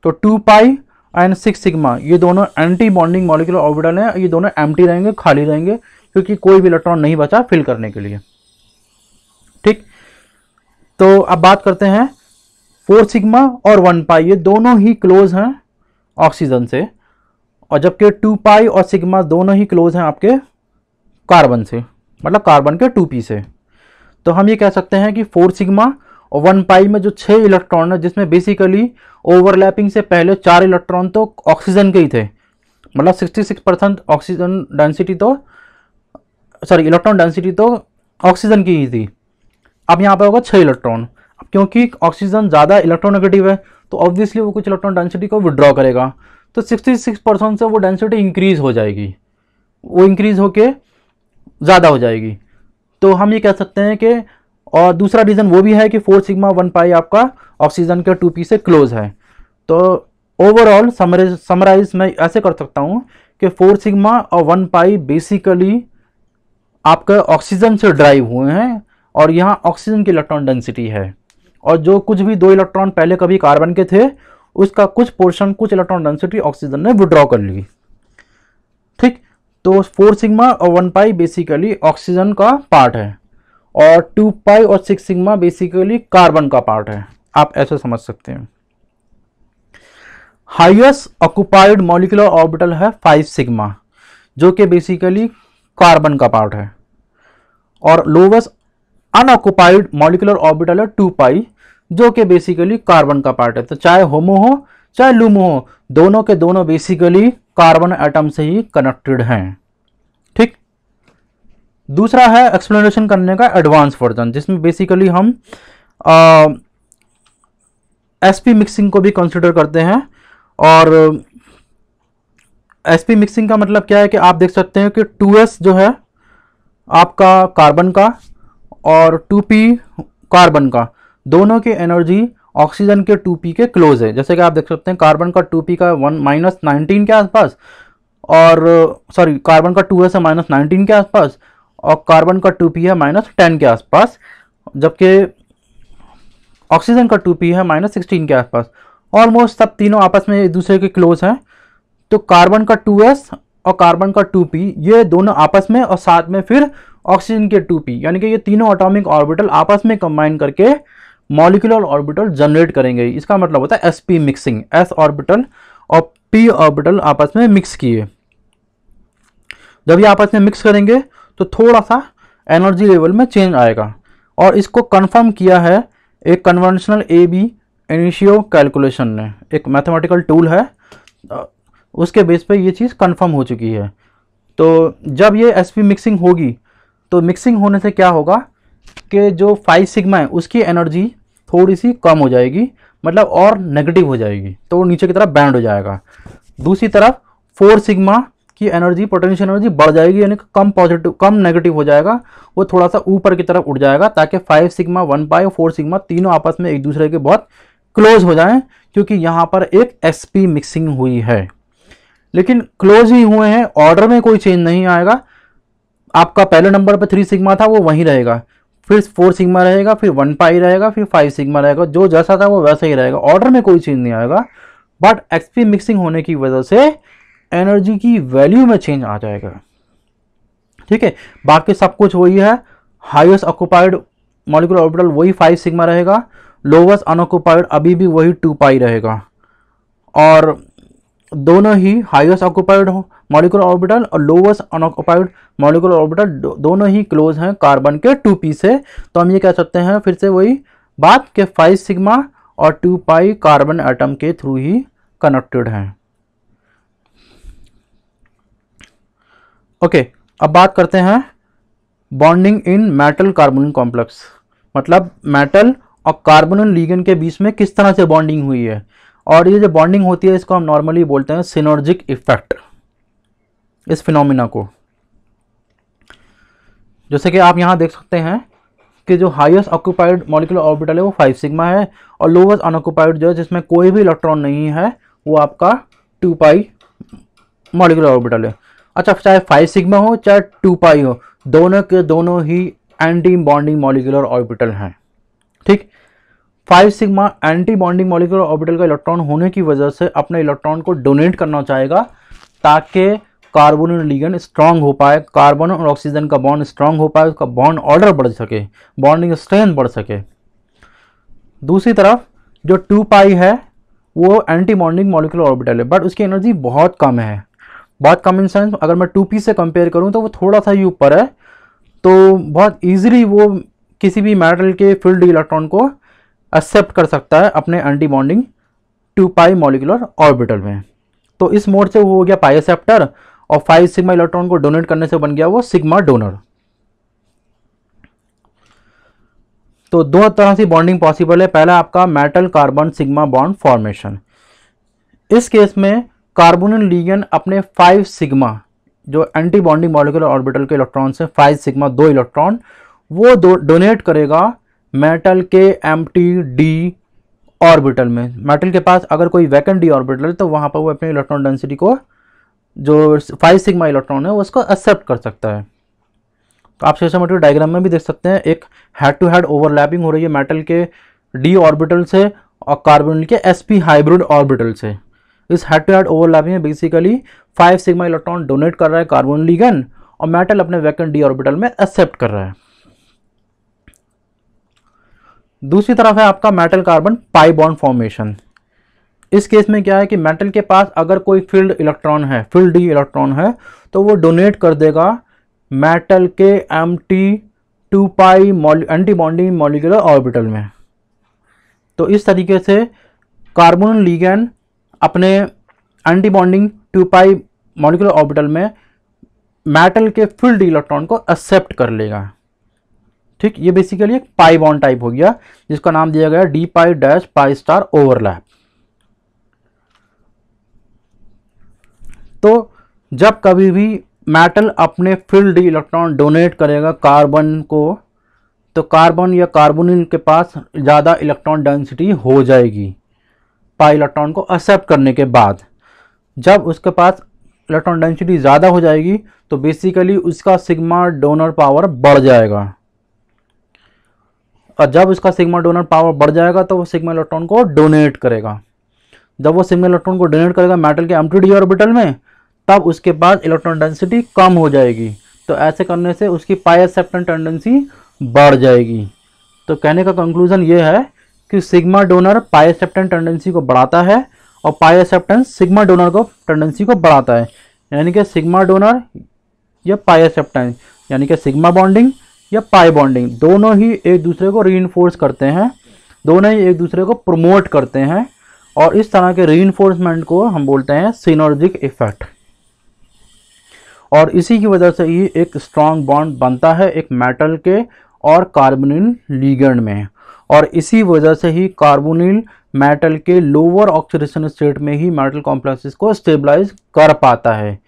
तो two pi and six sigma ये दोनों एंटी बॉन्डिंग मॉलिकुलर ऑर्बिटल हैं ये दोनों एम्प्टी रहेंगे खाली रहेंगे क्योंकि कोई भी इलेक्ट्रॉन नहीं बचा फिल करने के लिए ठीक तो अब बात करते हैं फोर सिग्मा और वन पाई ये दोनों ही क्लोज हैं ऑक्सीजन से और जबकि टू पाई और सिग्मा दोनों ही क्लोज हैं आपके कार्बन से मतलब कार्बन के टू पी से तो हम ये कह सकते हैं कि फोर सिग्मा और वन पाई में जो छः इलेक्ट्रॉन है जिसमें बेसिकली ओवरलैपिंग से पहले चार इलेक्ट्रॉन तो ऑक्सीजन के ही थे मतलब 66 परसेंट ऑक्सीजन डेंसिटी तो सॉरी इलेक्ट्रॉन डेंसिटी तो ऑक्सीजन की ही थी अब यहाँ पर होगा छः इलेक्ट्रॉन अब क्योंकि ऑक्सीजन ज़्यादा इलेक्ट्रोनेगेटिव है तो ऑब्वियसली वो कुछ इलेक्ट्रॉन डेंसिटी को विड्रॉ करेगा तो सिक्स परसेंट से वो डेंसिटी इंक्रीज़ हो जाएगी वो इंक्रीज़ होकर ज़्यादा हो जाएगी तो हम ये कह सकते हैं कि और दूसरा रीज़न वो भी है कि फोर सिग्मा वन पाई आपका ऑक्सीजन के टू पी से क्लोज है तो ओवरऑल समराइज समराइज मैं ऐसे कर सकता हूँ कि फोर सिग्मा और वन पाई बेसिकली आपके ऑक्सीजन से ड्राइव हुए हैं और यहाँ ऑक्सीजन की इलेक्ट्रॉन डेंसिटी है और जो कुछ भी दो इलेक्ट्रॉन पहले कभी कार्बन के थे उसका कुछ पोर्शन कुछ इलेक्ट्रॉन डेंसिटी ऑक्सीजन ने विड्रॉ कर ली ठीक तो फोर सिग्मा और वन पाई बेसिकली ऑक्सीजन का पार्ट है और टू पाई और सिक्स सिग्मा बेसिकली कार्बन का पार्ट है आप ऐसे समझ सकते हैं हाइएस्ट ऑक्यूपाइड मॉलिकुलर ऑर्बिटल है फाइव सिग्मा जो कि बेसिकली कार्बन का पार्ट है और लोवेस्ट अनऑक्यूपाइड मॉलिकुलर ऑर्बिटल है टू पाई जो कि बेसिकली कार्बन का पार्ट है तो चाहे होमो हो चाहे लूमो हो दोनों के दोनों बेसिकली कार्बन एटम से ही कनेक्टेड हैं दूसरा है एक्सप्लेनेशन करने का एडवांस वर्जन जिसमें बेसिकली हम एस पी मिक्सिंग को भी कंसिडर करते हैं और एस पी मिक्सिंग का मतलब क्या है कि आप देख सकते हैं कि टू एस जो है आपका कार्बन का और टू पी कार्बन का दोनों की एनर्जी ऑक्सीजन के टू पी के क्लोज है जैसे कि आप देख सकते हैं कार्बन का टू पी का वन माइनस नाइनटीन के आसपास और सॉरी कार्बन का टू एस है माइनस नाइनटीन के आसपास और कार्बन का टू पी है माइनस टेन के आसपास जबकि ऑक्सीजन का टू पी है माइनस सिक्सटीन के आसपास ऑलमोस्ट सब तीनों आपस में एक दूसरे के क्लोज हैं तो कार्बन का टू एस और कार्बन का टू पी ये दोनों आपस में और साथ में फिर ऑक्सीजन के टू पी यानी कि ये तीनों ऑटोमिक ऑर्बिटल आपस में कंबाइन करके मॉलिकुलर ऑर्बिटल जनरेट करेंगे इसका मतलब होता है S P mixing S orbital और पी ऑर्बिटल आपस में मिक्स किए जब ये आपस में मिक्स करेंगे तो थोड़ा सा एनर्जी लेवल में चेंज आएगा और इसको कन्फर्म किया है एक conventional ab initio calculation ने एक मैथमेटिकल टूल है उसके बेस पे ये चीज़ कन्फर्म हो चुकी है तो जब ये एस मिक्सिंग होगी तो मिक्सिंग होने से क्या होगा कि जो फाइव सिग्मा है उसकी एनर्जी थोड़ी सी कम हो जाएगी मतलब और नेगेटिव हो जाएगी तो वो नीचे की तरफ बैंड हो जाएगा दूसरी तरफ फोर सिग्मा कि एनर्जी पोटेंशियल एनर्जी बढ़ जाएगी यानी कम पॉजिटिव कम नेगेटिव हो जाएगा वो थोड़ा सा ऊपर की तरफ उठ जाएगा ताकि फाइव सिग्मा वन पाई और फोर सिग्मा तीनों आपस में एक दूसरे के बहुत क्लोज हो जाएं क्योंकि यहाँ पर एक एस मिक्सिंग हुई है लेकिन क्लोज ही हुए हैं ऑर्डर में कोई चेंज नहीं आएगा आपका पहले नंबर पर थ्री सिग्मा था वो वहीं रहेगा फिर फोर सिग्मा रहेगा फिर वन पाई रहेगा फिर फाइव सिग्मा रहेगा जो जैसा था वो वैसा ही रहेगा ऑर्डर में कोई चेंज नहीं आएगा बट एक्सपी मिक्सिंग होने की वजह से एनर्जी की वैल्यू में चेंज आ जाएगा ठीक है बाकी सब कुछ वही है हाईएस्ट ऑक्यूपाइड मॉलिकुलर ऑर्बिटल वही फाइव सिग्मा रहेगा लोवेस्ट अनऑक्यूपाइड अभी भी वही टू पाई रहेगा और दोनों ही हाईएस्ट ऑक्यूपाइड मॉलिकुलर ऑर्बिटल और लोवेस्ट अनऑक्यूपाइड मॉलिकुलर ऑर्बिटल दोनों ही क्लोज हैं कार्बन के टू पी से तो हम ये कह सकते हैं फिर से वही बात के फाइव सिग्मा और टू पाई कार्बन एटम के थ्रू ही कनेक्टेड हैं ओके अब बात करते हैं bonding in metal carbonyl complex मतलब मेटल और कार्बोनिन लीगन के बीच में किस तरह से बॉन्डिंग हुई है और ये जो बॉन्डिंग होती है इसको हम नॉर्मली बोलते हैं सिनोर्जिक इफेक्ट इस फिनोमिना को जैसे कि आप यहाँ देख सकते हैं कि जो हाईएस्ट ऑक्यूपाइड मॉलिकुलर ऑर्बिटल है वो फाइव सिग्मा है और लोवेस्ट अनऑक्यूपाइड जो है जिसमें कोई भी इलेक्ट्रॉन नहीं है वो आपका टू पाई मॉलिकुलर ऑर्बिटल है अच्छा चाहे फाइव सिग्मा हो चाहे टू पाई हो दोनों के दोनों ही एंटी बॉन्डिंग मॉलिकुलर ऑर्बिटल हैं ठीक five sigma anti bonding molecular orbital का इलेक्ट्रॉन होने की वजह से अपने इलेक्ट्रॉन को डोनेट करना चाहेगा ताकि कार्बन और लीगन स्ट्रांग हो पाए कार्बन और ऑक्सीजन का बॉन्ड स्ट्रांग हो पाए उसका बॉन्ड ऑर्डर बढ़ सके बॉन्डिंग स्ट्रेंथ बढ़ सके दूसरी तरफ जो टू पाई है वो एंटी बॉन्डिंग मॉलिकुलर ऑर्बिटल है बट उसकी एनर्जी बहुत कम है बहुत कॉमन सेंस अगर मैं टू पी से कंपेयर करूँ तो वो थोड़ा सा ही ऊपर है तो बहुत ईजिली वो किसी भी मेटल के फील्ड इलेक्ट्रॉन को एक्सेप्ट कर सकता है अपने anti bonding two pi molecular orbital में तो इस मोड से वो हो गया पाई एक्सेप्टर और फाइव सिग्मा इलेक्ट्रॉन को डोनेट करने से बन गया वो सिग्मा डोनर तो दो तरह से बॉन्डिंग पॉसिबल है पहला आपका metal carbon sigma bond formation इस केस में कार्बोनिल लीगन अपने फाइव सिग्मा जो एंटी बॉन्डिंग मॉलिकुलर ऑर्बिटल के इलेक्ट्रॉन से फाइव सिग्मा दो इलेक्ट्रॉन वो दो डोनेट करेगा मेटल के एम डी ऑर्बिटल में मेटल के पास अगर कोई वैकेंट डी ऑर्बिटल है तो वहाँ पर वो अपने इलेक्ट्रॉन डेंसिटी को जो फाइव सिग्मा इलेक्ट्रॉन है उसको एक्सेप्ट कर सकता है तो आप सिस्टमेटिक डायग्राम में भी देख सकते हैं एक हेड टू हेड ओवरलैपिंग हो रही है मेटल के डी ऑर्बिटल से और कार्बन के एस पी हाइब्रिड ऑर्बिटल से इस हेड टू हेड ओवरलैपिंग में basically five sigma electron donate कर रहा है कार्बन लीगन और मेटल अपने वैकेंट डी ऑर्बिटल में एक्सेप्ट कर रहा है दूसरी तरफ है आपका metal carbon pi bond formation इस केस में क्या है कि मेटल के पास अगर कोई फील्ड इलेक्ट्रॉन है फील्ड डी इलेक्ट्रॉन है तो वो डोनेट कर देगा मेटल के empty two pi anti bonding molecular orbital में तो इस तरीके से कार्बन लीगन अपने anti bonding two pi molecular orbital में मेटल के फील्ड इलेक्ट्रॉन को एक्सेप्ट कर लेगा ठीक ये बेसिकली एक पाई बॉन्ड टाइप हो गया जिसका नाम दिया गया D pi dash pi star overlap तो जब कभी भी मेटल अपने फिल्ड इलेक्ट्रॉन डोनेट करेगा कार्बन को तो कार्बन या कार्बोनिल के पास ज़्यादा इलेक्ट्रॉन डेंसिटी हो जाएगी पाई इलेक्ट्रॉन को एक्सेप्ट करने के बाद जब उसके पास इलेक्ट्रॉन डेंसिटी ज़्यादा हो जाएगी तो बेसिकली उसका सिग्मा डोनर पावर बढ़ जाएगा और जब उसका सिग्मा डोनर पावर बढ़ जाएगा तो वो सिग्मा इलेक्ट्रॉन को डोनेट करेगा जब वो सिग्मा इलेक्ट्रॉन को डोनेट करेगा मेटल के एम्प्टी ऑर्बिटल में तब उसके पास इलेक्ट्रॉन डेंसिटी कम हो जाएगी तो ऐसे करने से उसकी पाई एक्सेप्टन टेंडेंसी बढ़ जाएगी तो कहने का कंक्लूज़न ये है कि सिग्मा डोनर पाई टेंडेंसी को बढ़ाता है और पाई एक्सेप्टेंस सिग्मा डोनर को टेंडेंसी को बढ़ाता है यानी कि सिग्मा डोनर या पाई एक्सेप्टेंस यानी कि सिग्मा बॉन्डिंग या पाई बॉन्डिंग दोनों ही एक दूसरे को री करते हैं दोनों ही एक दूसरे को प्रमोट करते हैं और इस तरह के री को हम बोलते हैं सीनोर्जिक इफेक्ट और इसी की वजह से ही एक स्ट्रांग बॉन्ड बनता है एक मेटल के और कार्बनिन लीगन में और इसी वजह से ही कार्बोनिल मेटल के लोअर ऑक्सीडेशन स्टेट में ही मेटल कॉम्प्लेक्सेस को स्टेबलाइज कर पाता है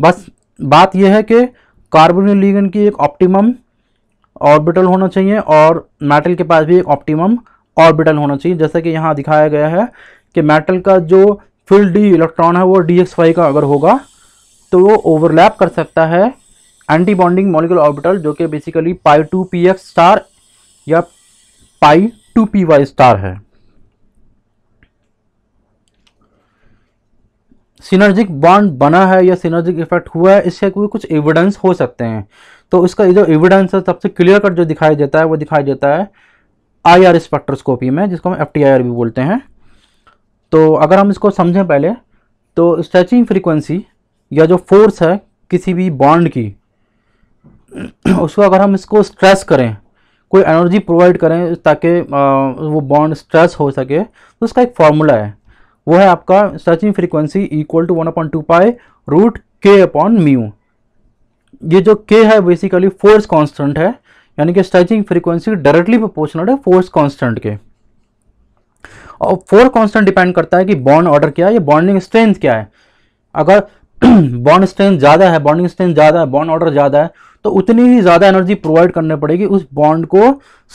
बस बात यह है कि कार्बोनिल लिगेंड की एक ऑप्टिमम ऑर्बिटल होना चाहिए और मेटल के पास भी एक ऑप्टिमम ऑर्बिटल होना चाहिए जैसा कि यहाँ दिखाया गया है कि मेटल का जो फिल डी इलेक्ट्रॉन है वो डी एक्स वाई का अगर होगा तो वो ओवरलैप कर सकता है एंटी बॉन्डिंग मॉलिकुलर ऑर्बिटल जो कि basically pi two P X star या pi two P Y star है सिनर्जिक बॉन्ड बना है या सिनर्जिक इफेक्ट हुआ है इससे कोई कुछ एविडेंस हो सकते हैं तो इसका जो एविडेंस है सबसे क्लियर कट जो दिखाई देता है वो दिखाई देता है आई आर स्पेक्ट्रोस्कोपी में जिसको हम एफ भी बोलते हैं तो अगर हम इसको समझें पहले तो स्ट्रेचिंग फ्रीक्वेंसी या जो फोर्स है किसी भी बॉन्ड की उसको अगर हम इसको स्ट्रेस करें कोई एनर्जी प्रोवाइड करें ताकि वो बॉन्ड स्ट्रेस हो सके तो उसका एक फार्मूला है वो है आपका stretching frequency equal to one upon two pi root के अपॉन म्यू ये जो के है बेसिकली फोर्स कांस्टेंट है यानी कि स्ट्रेचिंग फ्रीक्वेंसी डायरेक्टली प्रोपोर्शनल है फोर्स कांस्टेंट के और फोर्स कांस्टेंट डिपेंड करता है कि बॉन्ड ऑर्डर क्या है या बॉन्डिंग स्ट्रेंथ क्या है अगर बॉन्ड स्ट्रेंथ ज़्यादा है बॉन्डिंग स्ट्रेंथ ज़्यादा है बॉन्ड ऑर्डर ज़्यादा है तो उतनी ही ज़्यादा एनर्जी प्रोवाइड करने पड़ेगी उस बॉन्ड को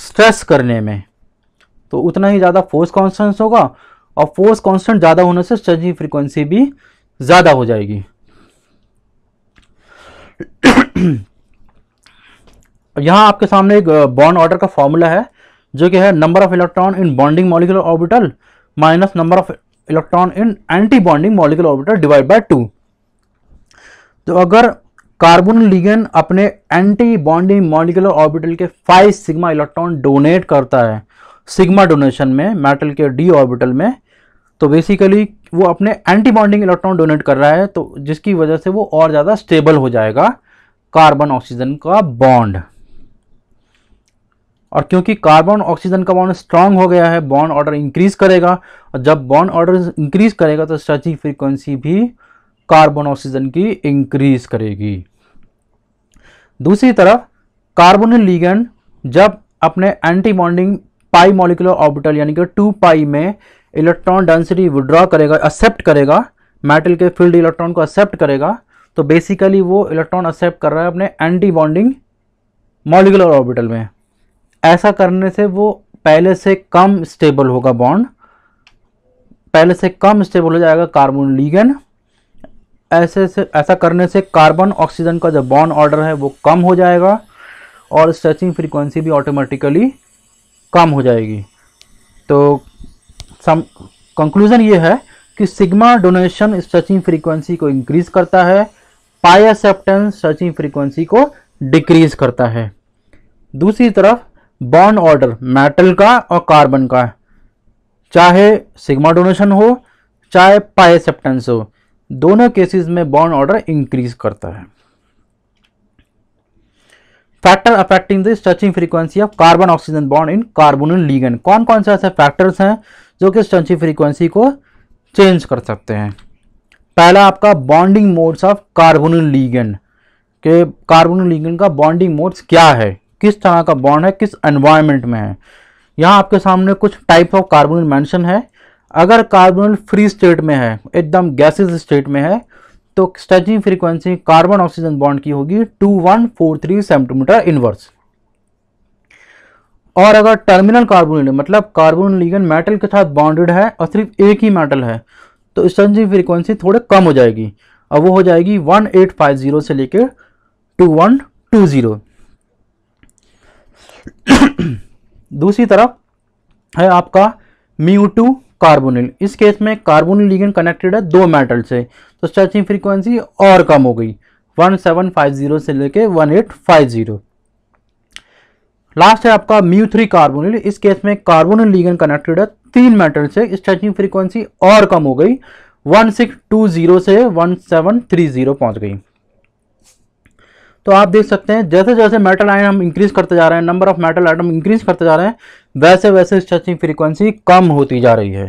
स्ट्रेस करने में तो उतना ही ज़्यादा फोर्स कॉन्स्टेंस होगा और फोर्स कॉन्स्टेंट ज़्यादा होने से स्ट्रेचिंग फ्रीक्वेंसी भी ज़्यादा हो जाएगी यहाँ आपके सामने एक बॉन्ड ऑर्डर का फॉर्मूला है जो कि है number of electron in bonding molecular orbital minus number of electron in anti bonding molecular orbital divide by two तो अगर कार्बन लिगन अपने एंटी बॉन्डिंग मॉलिकुलर ऑर्बिटल के फाइव सिग्मा इलेक्ट्रॉन डोनेट करता है सिग्मा डोनेशन में metal के D orbital में तो बेसिकली वो अपने एंटी बॉन्डिंग इलेक्ट्रॉन डोनेट कर रहा है तो जिसकी वजह से वो और ज़्यादा स्टेबल हो जाएगा कार्बन ऑक्सीजन का बॉन्ड और क्योंकि कार्बन ऑक्सीजन का बॉन्ड स्ट्रांग हो गया है बॉन्ड ऑर्डर इंक्रीज करेगा और जब बॉन्ड ऑर्डर इंक्रीज करेगा तो स्ट्रेचिंग फ्रीक्वेंसी भी कार्बन ऑक्सीजन की इंक्रीज करेगी दूसरी तरफ कार्बोनिल लीगेंड जब अपने anti bonding pi molecular orbital यानी कि टू पाई में इलेक्ट्रॉन डेंसिटी विड्रॉ करेगा एक्सेप्ट करेगा मेटल के फील्ड इलेक्ट्रॉन को एक्सेप्ट करेगा तो बेसिकली वो इलेक्ट्रॉन एक्सेप्ट कर रहा है अपने एंटी बॉन्डिंग मॉलिकुलर ऑर्बिटल में ऐसा करने से वो पहले से कम स्टेबल होगा बॉन्ड पहले से कम स्टेबल हो जाएगा कार्बोन लीगन ऐसे से ऐसा करने से कार्बन ऑक्सीजन का जो बॉन्ड ऑर्डर है वो कम हो जाएगा और स्ट्रेचिंग फ्रीक्वेंसी भी ऑटोमेटिकली कम हो जाएगी तो सम कंक्लूज़न ये है कि सिग्मा डोनेशन स्ट्रेचिंग फ्रीक्वेंसी को इंक्रीज़ करता है पाई एक्सेप्टेंस स्ट्रेचिंग फ्रीक्वेंसी को डिक्रीज़ करता है दूसरी तरफ बॉन्ड ऑर्डर मेटल का और कार्बन का चाहे सिग्मा डोनेशन हो चाहे पाई एक्सेप्टेंस हो दोनों केसेस में बॉन्ड ऑर्डर इंक्रीज करता है factor affecting the stretching frequency of carbon oxygen bond in carbon ligand कौन कौन से ऐसे फैक्टर्स हैं जो कि स्ट्रचिंग फ्रीक्वेंसी को चेंज कर सकते हैं पहला आपका bonding modes of carbon ligand के कार्बोन लीगेंड का बॉन्डिंग मोड्स क्या है किस तरह का बॉन्ड है किस एनवायरमेंट में है यहाँ आपके सामने कुछ टाइप ऑफ कार्बोन मैंशन है अगर कार्बोनल फ्री स्टेट में है एकदम गैसेज स्टेट में है तो stretching frequency carbon oxygen bond की होगी two one four three centimetre inverse और अगर टर्मिनल कार्बोनिल मतलब कार्बोन लीगन मेटल के साथ बॉन्डेड है और सिर्फ एक ही मेटल है तो स्ट्रेचिंग फ्रीक्वेंसी थोड़े कम हो जाएगी और वो हो जाएगी वन एट फाइव जीरो से लेकर टू वन टू जीरो दूसरी तरफ है आपका म्यू टू कार्बोनिल इस केस में कार्बोनिल लीगन कनेक्टेड है दो मेटल से तो स्ट्रेचिंग फ्रीक्वेंसी और कम हो गई 1750 से लेके 1850 लास्ट है आपका म्यू थ्री कार्बोनिल इस केस में कार्बोनिल लीगन कनेक्टेड है तीन मेटल से स्ट्रेचिंग फ्रीक्वेंसी और कम हो गई 1620 से 1730 पहुंच गई तो आप देख सकते हैं जैसे जैसे मेटल आइटम हम इंक्रीज करते जा रहे हैं number of metal atom increase करते जा रहे हैं वैसे वैसे स्ट्रेचिंग फ्रीक्वेंसी कम होती जा रही है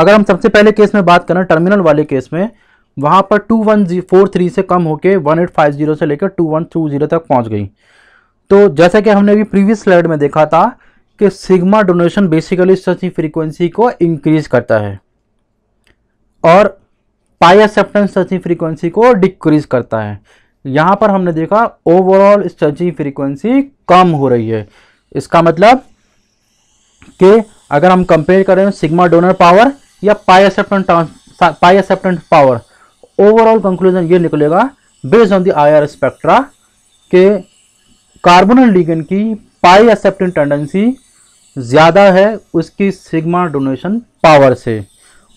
अगर हम सबसे पहले केस में बात करें टर्मिनल वाले केस में वहां पर टू वन फोर थ्री से कम होके वन एट फाइव जीरो से लेकर टू वन टू जीरो तक पहुंच गई तो जैसा कि हमने अभी प्रीवियस स्लाइड में देखा था कि sigma donation basically stretching frequency को इंक्रीज करता है और पाई एक्सेप्टेंस स्ट्रेचिंग फ्रीक्वेंसी को डिक्रीज करता है यहां पर हमने देखा ओवरऑल स्ट्रेचिंग फ्रीक्वेंसी कम हो रही है इसका मतलब कि अगर हम कंपेयर करें सिग्मा डोनर पावर या pi acceptance pi acceptant power overall conclusion ये निकलेगा based on the IR spectra के कार्बोनल लिगन की पाई एक्सेप्टेंट टेंडेंसी ज़्यादा है उसकी सिग्मा डोनेशन पावर से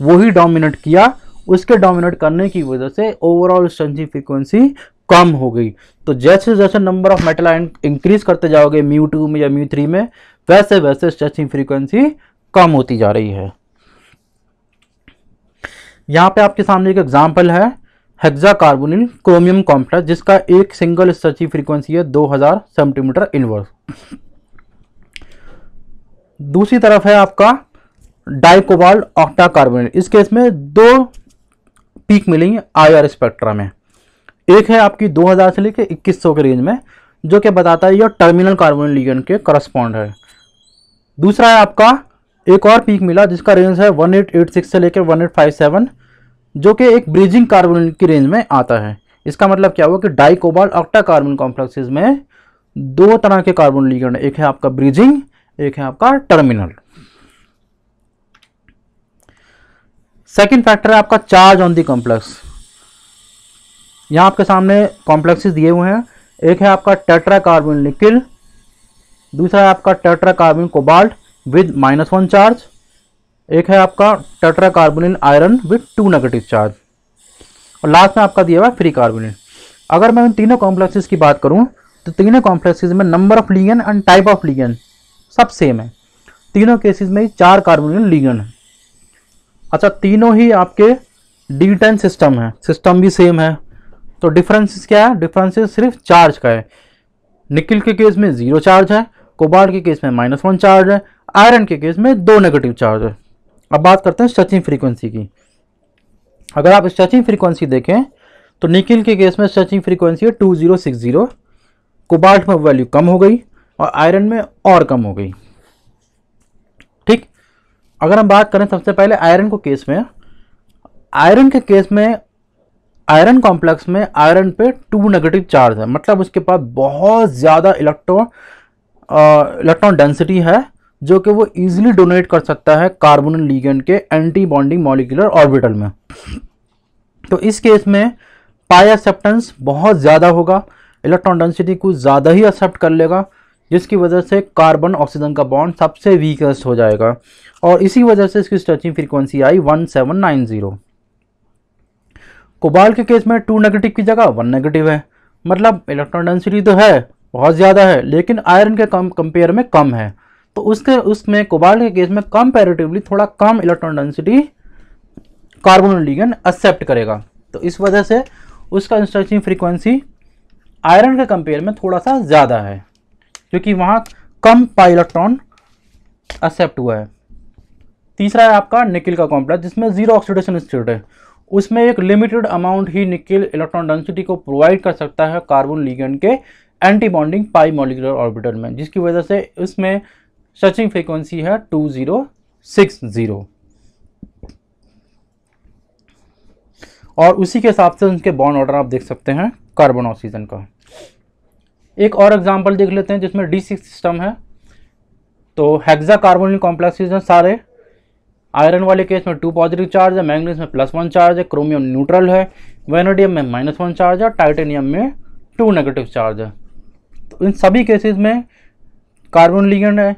वही डोमिनेट किया उसके डोमिनेट करने की वजह से ओवरऑल स्ट्रेंजिंग फ्रीक्वेंसी कम हो गई तो जैसे जैसे number of metal ion increase करते जाओगे म्यू टू में या म्यू थ्री में वैसे वैसे स्ट्रेचिंग फ्रीक्वेंसी कम होती जा रही है यहाँ पे आपके सामने एक एग्जाम्पल है हेक्सा कार्बोनिल क्रोमियम कॉम्प्लेक्स जिसका एक सिंगल स्ट्रेचिंग फ्रीक्वेंसी है 2000 सेंटीमीटर इनवर्स दूसरी तरफ है आपका डाइकोबाल्ट ऑक्टा कार्बोनेट इस केस में दो पीक मिलेंगे आईआर स्पेक्ट्रा में एक है आपकी 2000 से लेकर 2100 के रेंज में जो कि बताता है यह टर्मिनल कार्बन लीगन के करस्पॉन्ड है दूसरा है आपका एक और पीक मिला जिसका रेंज है 1886 से लेकर 1857 जो कि एक ब्रिजिंग कार्बन की रेंज में आता है इसका मतलब क्या हुआ कि dicobalt cobalt octa carbon complexes में दो तरह के कार्बन लीगन एक है आपका ब्रिजिंग एक है आपका टर्मिनल सेकेंड फैक्टर है आपका चार्ज ऑन दी कॉम्प्लेक्स यहाँ आपके सामने कॉम्प्लेक्सेस दिए हुए हैं एक है आपका टेट्रा कार्बन निकिल दूसरा है आपका tetra carbon cobalt with minus one charge एक है आपका tetra carbonyl iron with two negative charge और लास्ट में आपका दिया हुआ है फ्री कार्बोनिन अगर मैं उन तीनों कॉम्प्लेक्सेज की बात करूँ तो तीनों कॉम्प्लेक्सेज में number of ligand and type of ligand सब सेम है तीनों केसेज में चार कार्बोनिन लीगन है अच्छा तीनों ही आपके डी सिस्टम है सिस्टम भी सेम है तो डिफरेंसेस क्या है डिफरेंसेस सिर्फ चार्ज का है निकिल के केस में जीरो चार्ज है कोबाल्ट के केस में माइनस वन चार्ज है आयरन के केस में दो नेगेटिव चार्ज है अब बात करते हैं स्ट्रेचिंग फ्रीक्वेंसी की अगर आप स्ट्रेचिंग फ्रीक्वेंसी देखें तो निकिल के केस में स्ट्रेचिंग फ्रीक्वेंसी है two zero six zero cobalt में वैल्यू कम हो गई और आयरन में और कम हो गई ठीक अगर हम बात करें सबसे पहले आयरन को केस में आयरन के केस में आयरन कॉम्प्लेक्स में आयरन पे टू नेगेटिव चार्ज है मतलब उसके पास बहुत ज़्यादा इलेक्ट्रॉन इलेक्ट्रॉन डेंसिटी है जो कि वो इजीली डोनेट कर सकता है कार्बन लीगेंड के एंटी बॉन्डिंग मॉलिकुलर ऑर्बिटल में तो इस केस में पाई एक्सेप्टेंस बहुत ज़्यादा होगा इलेक्ट्रॉन डेंसिटी को ज़्यादा ही एक्सेप्ट कर लेगा जिसकी वजह से कार्बन ऑक्सीजन का बॉन्ड सबसे वीकेस्ट हो जाएगा और इसी वजह से इसकी स्ट्रेचिंग फ्रीक्वेंसी आई 1790 कोबाल्ट के केस में टू नेगेटिव की जगह वन नेगेटिव है मतलब इलेक्ट्रॉन डेंसिटी तो है बहुत ज़्यादा है लेकिन आयरन के कम कंपेयर में कम है तो उसके उसमें कोबाल्ट के केस में कंपेरेटिवली थोड़ा कम electron density carbon ligand accept करेगा तो इस वजह से उसका इंस्ट्रक्शन फ्रीक्वेंसी आयरन के कंपेयर में थोड़ा सा ज़्यादा है क्योंकि वहाँ कम पाई इलेक्ट्रॉन एक्सेप्ट हुआ है तीसरा है आपका निकिल का कॉम्प्लेक्स जिसमें जीरो ऑक्सीडेशन स्टेट है उसमें एक लिमिटेड अमाउंट ही निकल इलेक्ट्रॉन डेंसिटी को प्रोवाइड कर सकता है कार्बन लिगेंड के anti bonding pi molecular orbital में जिसकी वजह से इसमें सचिंग फ्रीक्वेंसी है टू जीरो सिक्स जीरो और उसी के हिसाब से उनके बॉन्ड ऑर्डर आप देख सकते हैं कार्बन ऑक्सीजन का एक और एग्जाम्पल देख लेते हैं जिसमें डी सिक्स सिस्टम है तो हेक्सा कार्बोनिक कॉम्प्लेक्सेज हैं सारे आयरन वाले केस में टू पॉजिटिव चार्ज है मैग्नीस में प्लस वन चार्ज है क्रोमियम न्यूट्रल है वेनोडियम में माइनस वन चार्ज है टाइटेनियम में टू नेगेटिव चार्ज है तो इन सभी केसेस में कार्बन लिगेंड है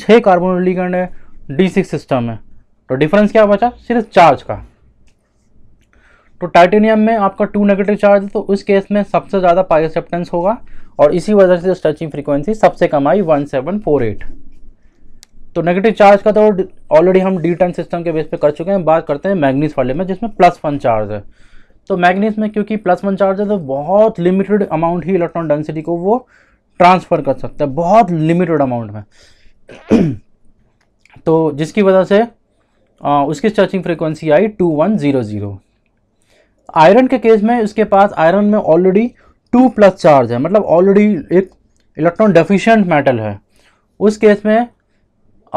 छः कार्बन लिगेंड है डी सिक्स सिस्टम है तो डिफरेंस क्या बचा सिर्फ चार्ज का तो टाइटेनियम में आपका टू नेगेटिव चार्ज है तो उस केस में सबसे ज़्यादा पाई एक्सेप्टेंस होगा और इसी वजह से स्ट्रेचिंग फ्रिक्वेंसी सबसे कम आई वन सेवन फोर एट तो नेगेटिव चार्ज का तो ऑलरेडी हम डी टर्न सिस्टम के बेस पे कर चुके हैं बात करते हैं मैग्नीस वाले में जिसमें प्लस वन चार्ज है तो मैग्नीस में क्योंकि प्लस वन चार्ज है तो बहुत लिमिटेड अमाउंट ही इलेक्ट्रॉन डेंसिटी को वो ट्रांसफ़र कर सकता है बहुत लिमिटेड अमाउंट में तो जिसकी वजह से आ, उसकी चार्जिंग फ्रिक्वेंसी आई two one zero zero iron के केस में उसके पास आयरन में ऑलरेडी टू प्लस चार्ज है मतलब ऑलरेडी एक इलेक्ट्रॉन डेफिशियंट मेटल है उस केस में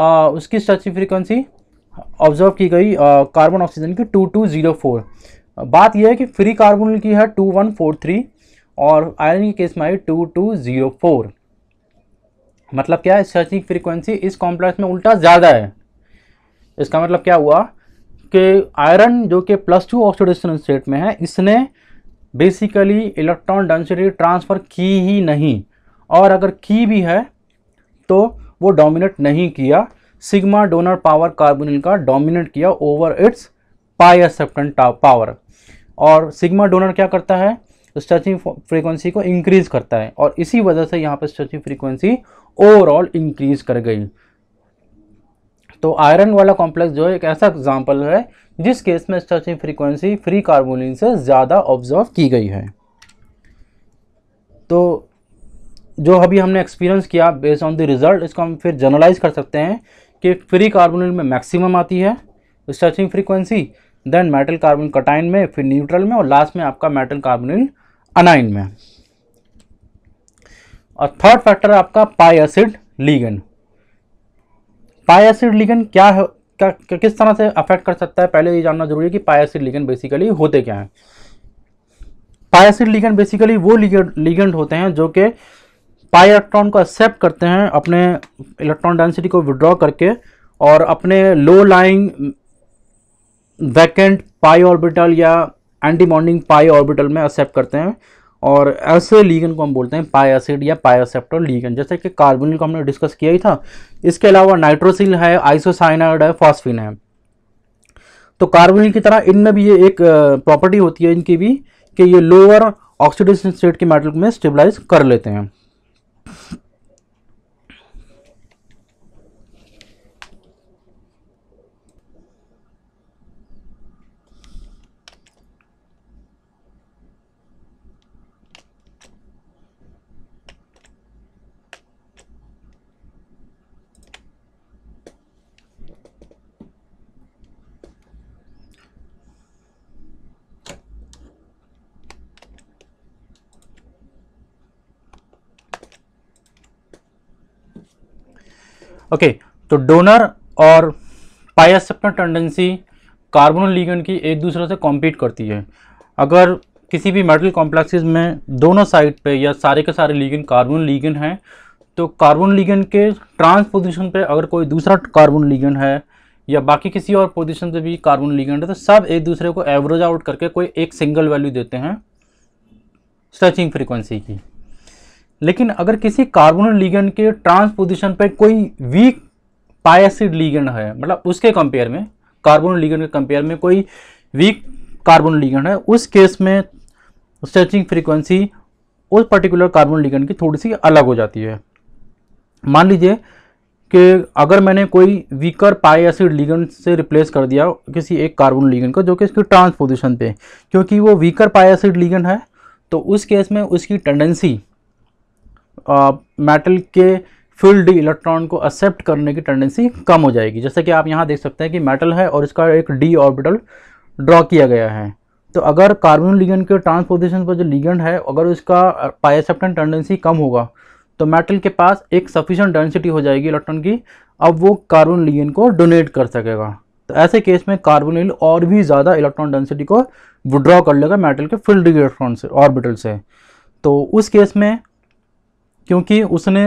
उसकी सर्च फ्रीक्वेंसी ऑब्जर्व की गई कार्बन ऑक्सीजन की टू टू ज़ीरो फोर बात यह है कि फ्री कार्बन की है टू वन फोर थ्री और आयरन के केस में आई टू टू ज़ीरो फोर मतलब क्या है सर्चिंग फ्रीक्वेंसी इस कॉम्प्लेक्स में उल्टा ज़्यादा है इसका मतलब क्या हुआ कि आयरन जो कि प्लस टू ऑक्सीडेशन स्टेट में है इसने बेसिकली इलेक्ट्रॉन डेंसिटी ट्रांसफ़र की ही नहीं और अगर की भी है तो वो डोमिनेट नहीं किया सिग्मा डोनर पावर कार्बोनिल का डोमिनेट किया over its pi acceptant power और सिग्मा डोनर क्या करता है स्ट्रेचिंग फ्रीक्वेंसी को इंक्रीज करता है और इसी वजह से यहाँ पर स्ट्रेचिंग फ्रीक्वेंसी ओवरऑल इंक्रीज कर गई तो आयरन वाला कॉम्प्लेक्स जो है एक ऐसा एग्जाम्पल है जिस केस में स्ट्रेचिंग फ्रीक्वेंसी फ्री कार्बोनिन से ज़्यादा ऑब्जर्व की गई है तो जो अभी हमने एक्सपीरियंस किया बेस्ड ऑन द रिजल्ट इसको हम फिर जनरलाइज कर सकते हैं कि फ्री कार्बोनेट में मैक्सिमम आती है stretching frequency then metal carbon cation में फिर न्यूट्रल में और लास्ट में आपका मेटल कार्बन अनाइन में और थर्ड फैक्टर आपका pi acid ligand pi acid ligand क्या है क्या, क्या किस तरह से अफेक्ट कर सकता है पहले ये जानना जरूरी है कि पाई एसिड लीगन बेसिकली होते क्या हैं पाई एसिड लीगन बेसिकली वो लीगेंड होते हैं जो कि पाई इलेक्ट्रॉन को एक्सेप्ट करते हैं अपने इलेक्ट्रॉन डेंसिटी को विड्रॉ करके और अपने low lying vacant pi orbital या एंटी बॉन्डिंग पाई ऑर्बिटल में एक्सेप्ट करते हैं और ऐसे लीगन को हम बोलते हैं पाई एसिड या पाई एक्सेप्टर लीगन जैसे कि कार्बोनिल को हमने डिस्कस किया ही था इसके अलावा नाइट्रोसिल है आइसोसाइनाइड है फॉस्फिन है तो कार्बोनिल की तरह इनमें भी ये एक प्रॉपर्टी होती है इनकी भी कि ये लोअर ऑक्सीडेशन स्टेट के मेटल में स्टेबलाइज कर लेते हैं you ओके तो डोनर और एक्सेप्टर टेंडेंसी कार्बन लीगन की एक दूसरे से कॉम्पीट करती है अगर किसी भी मेटल कॉम्प्लेक्सेस में दोनों साइड पे या सारे के सारे लीगन कार्बन लीगन हैं तो कार्बन लीगन के ट्रांस पोजिशन पे अगर कोई दूसरा कार्बन लीगन है या बाकी किसी और पोजिशन पर भी कार्बन लीगन है तो सब एक दूसरे को एवरेज आउट करके कोई एक सिंगल वैल्यू देते हैं स्ट्रेचिंग फ्रीक्वेंसी की लेकिन अगर किसी कार्बोनल लीगन के ट्रांसपोजिशन पर कोई वीक पाएसिड लीगन है मतलब उसके कंपेयर में कार्बोनल लीगन के कंपेयर में कोई वीक कार्बोन लीगन है उस केस में स्ट्रेचिंग फ्रीक्वेंसी उस पर्टिकुलर कार्बन लिगन की थोड़ी सी अलग हो जाती है मान लीजिए कि अगर मैंने कोई वीकर पाई एसिड लिगन से रिप्लेस कर दिया किसी एक कार्बोन लिगन को जो कि उसकी ट्रांसपोजिशन पे क्योंकि वो वीकर पाई एसिड लिगन है तो उस केस में उसकी टेंडेंसी मेटल के फील्ड इलेक्ट्रॉन को एक्सेप्ट करने की टेंडेंसी कम हो जाएगी जैसे कि आप यहाँ देख सकते हैं कि मेटल है और इसका एक डी ऑर्बिटल ड्रॉ किया गया है तो अगर कार्बन लिगेंड के ट्रांसपोजिशन पर जो लीगन है अगर उसका पाएसेप्टन टेंडेंसी कम होगा तो मेटल के पास एक सफिशेंट डेंसिटी हो जाएगी इलेक्ट्रॉन की अब वो कार्बन लिगेंड को डोनेट कर सकेगा तो ऐसे केस में कार्बोनिल और भी ज़्यादा इलेक्ट्रॉन डेंसिटी को विड्रॉ कर लेगा मेटल के फील्ड इलेक्ट्रॉन से ऑर्बिटल से तो उस केस में क्योंकि उसने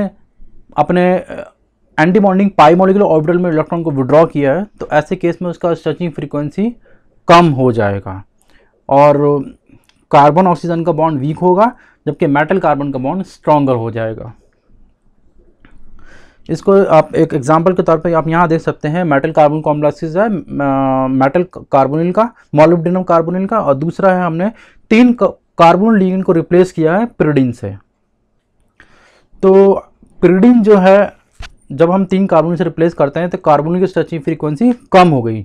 अपने anti bonding pi molecular orbital में इलेक्ट्रॉन को विड्रॉ किया है तो ऐसे केस में उसका स्ट्रेचिंग फ्रीक्वेंसी कम हो जाएगा और कार्बन ऑक्सीजन का बॉन्ड वीक होगा जबकि मेटल कार्बन का बॉन्ड स्ट्रॉन्गर हो जाएगा इसको आप एक एग्जांपल के तौर पे आप यहाँ देख सकते हैं मेटल कार्बन कॉम्प्लेक्सेस है मेटल कार्बोनिल का मोलिब्डेनम कार्बोनिल का और दूसरा है हमने तीन कार्बोन लीगन को रिप्लेस किया है पिरिडिन से तो पिरीडीन जो है जब हम तीन कार्बन से रिप्लेस करते हैं तो कार्बोन की स्ट्रेचिंग फ्रीक्वेंसी कम हो गई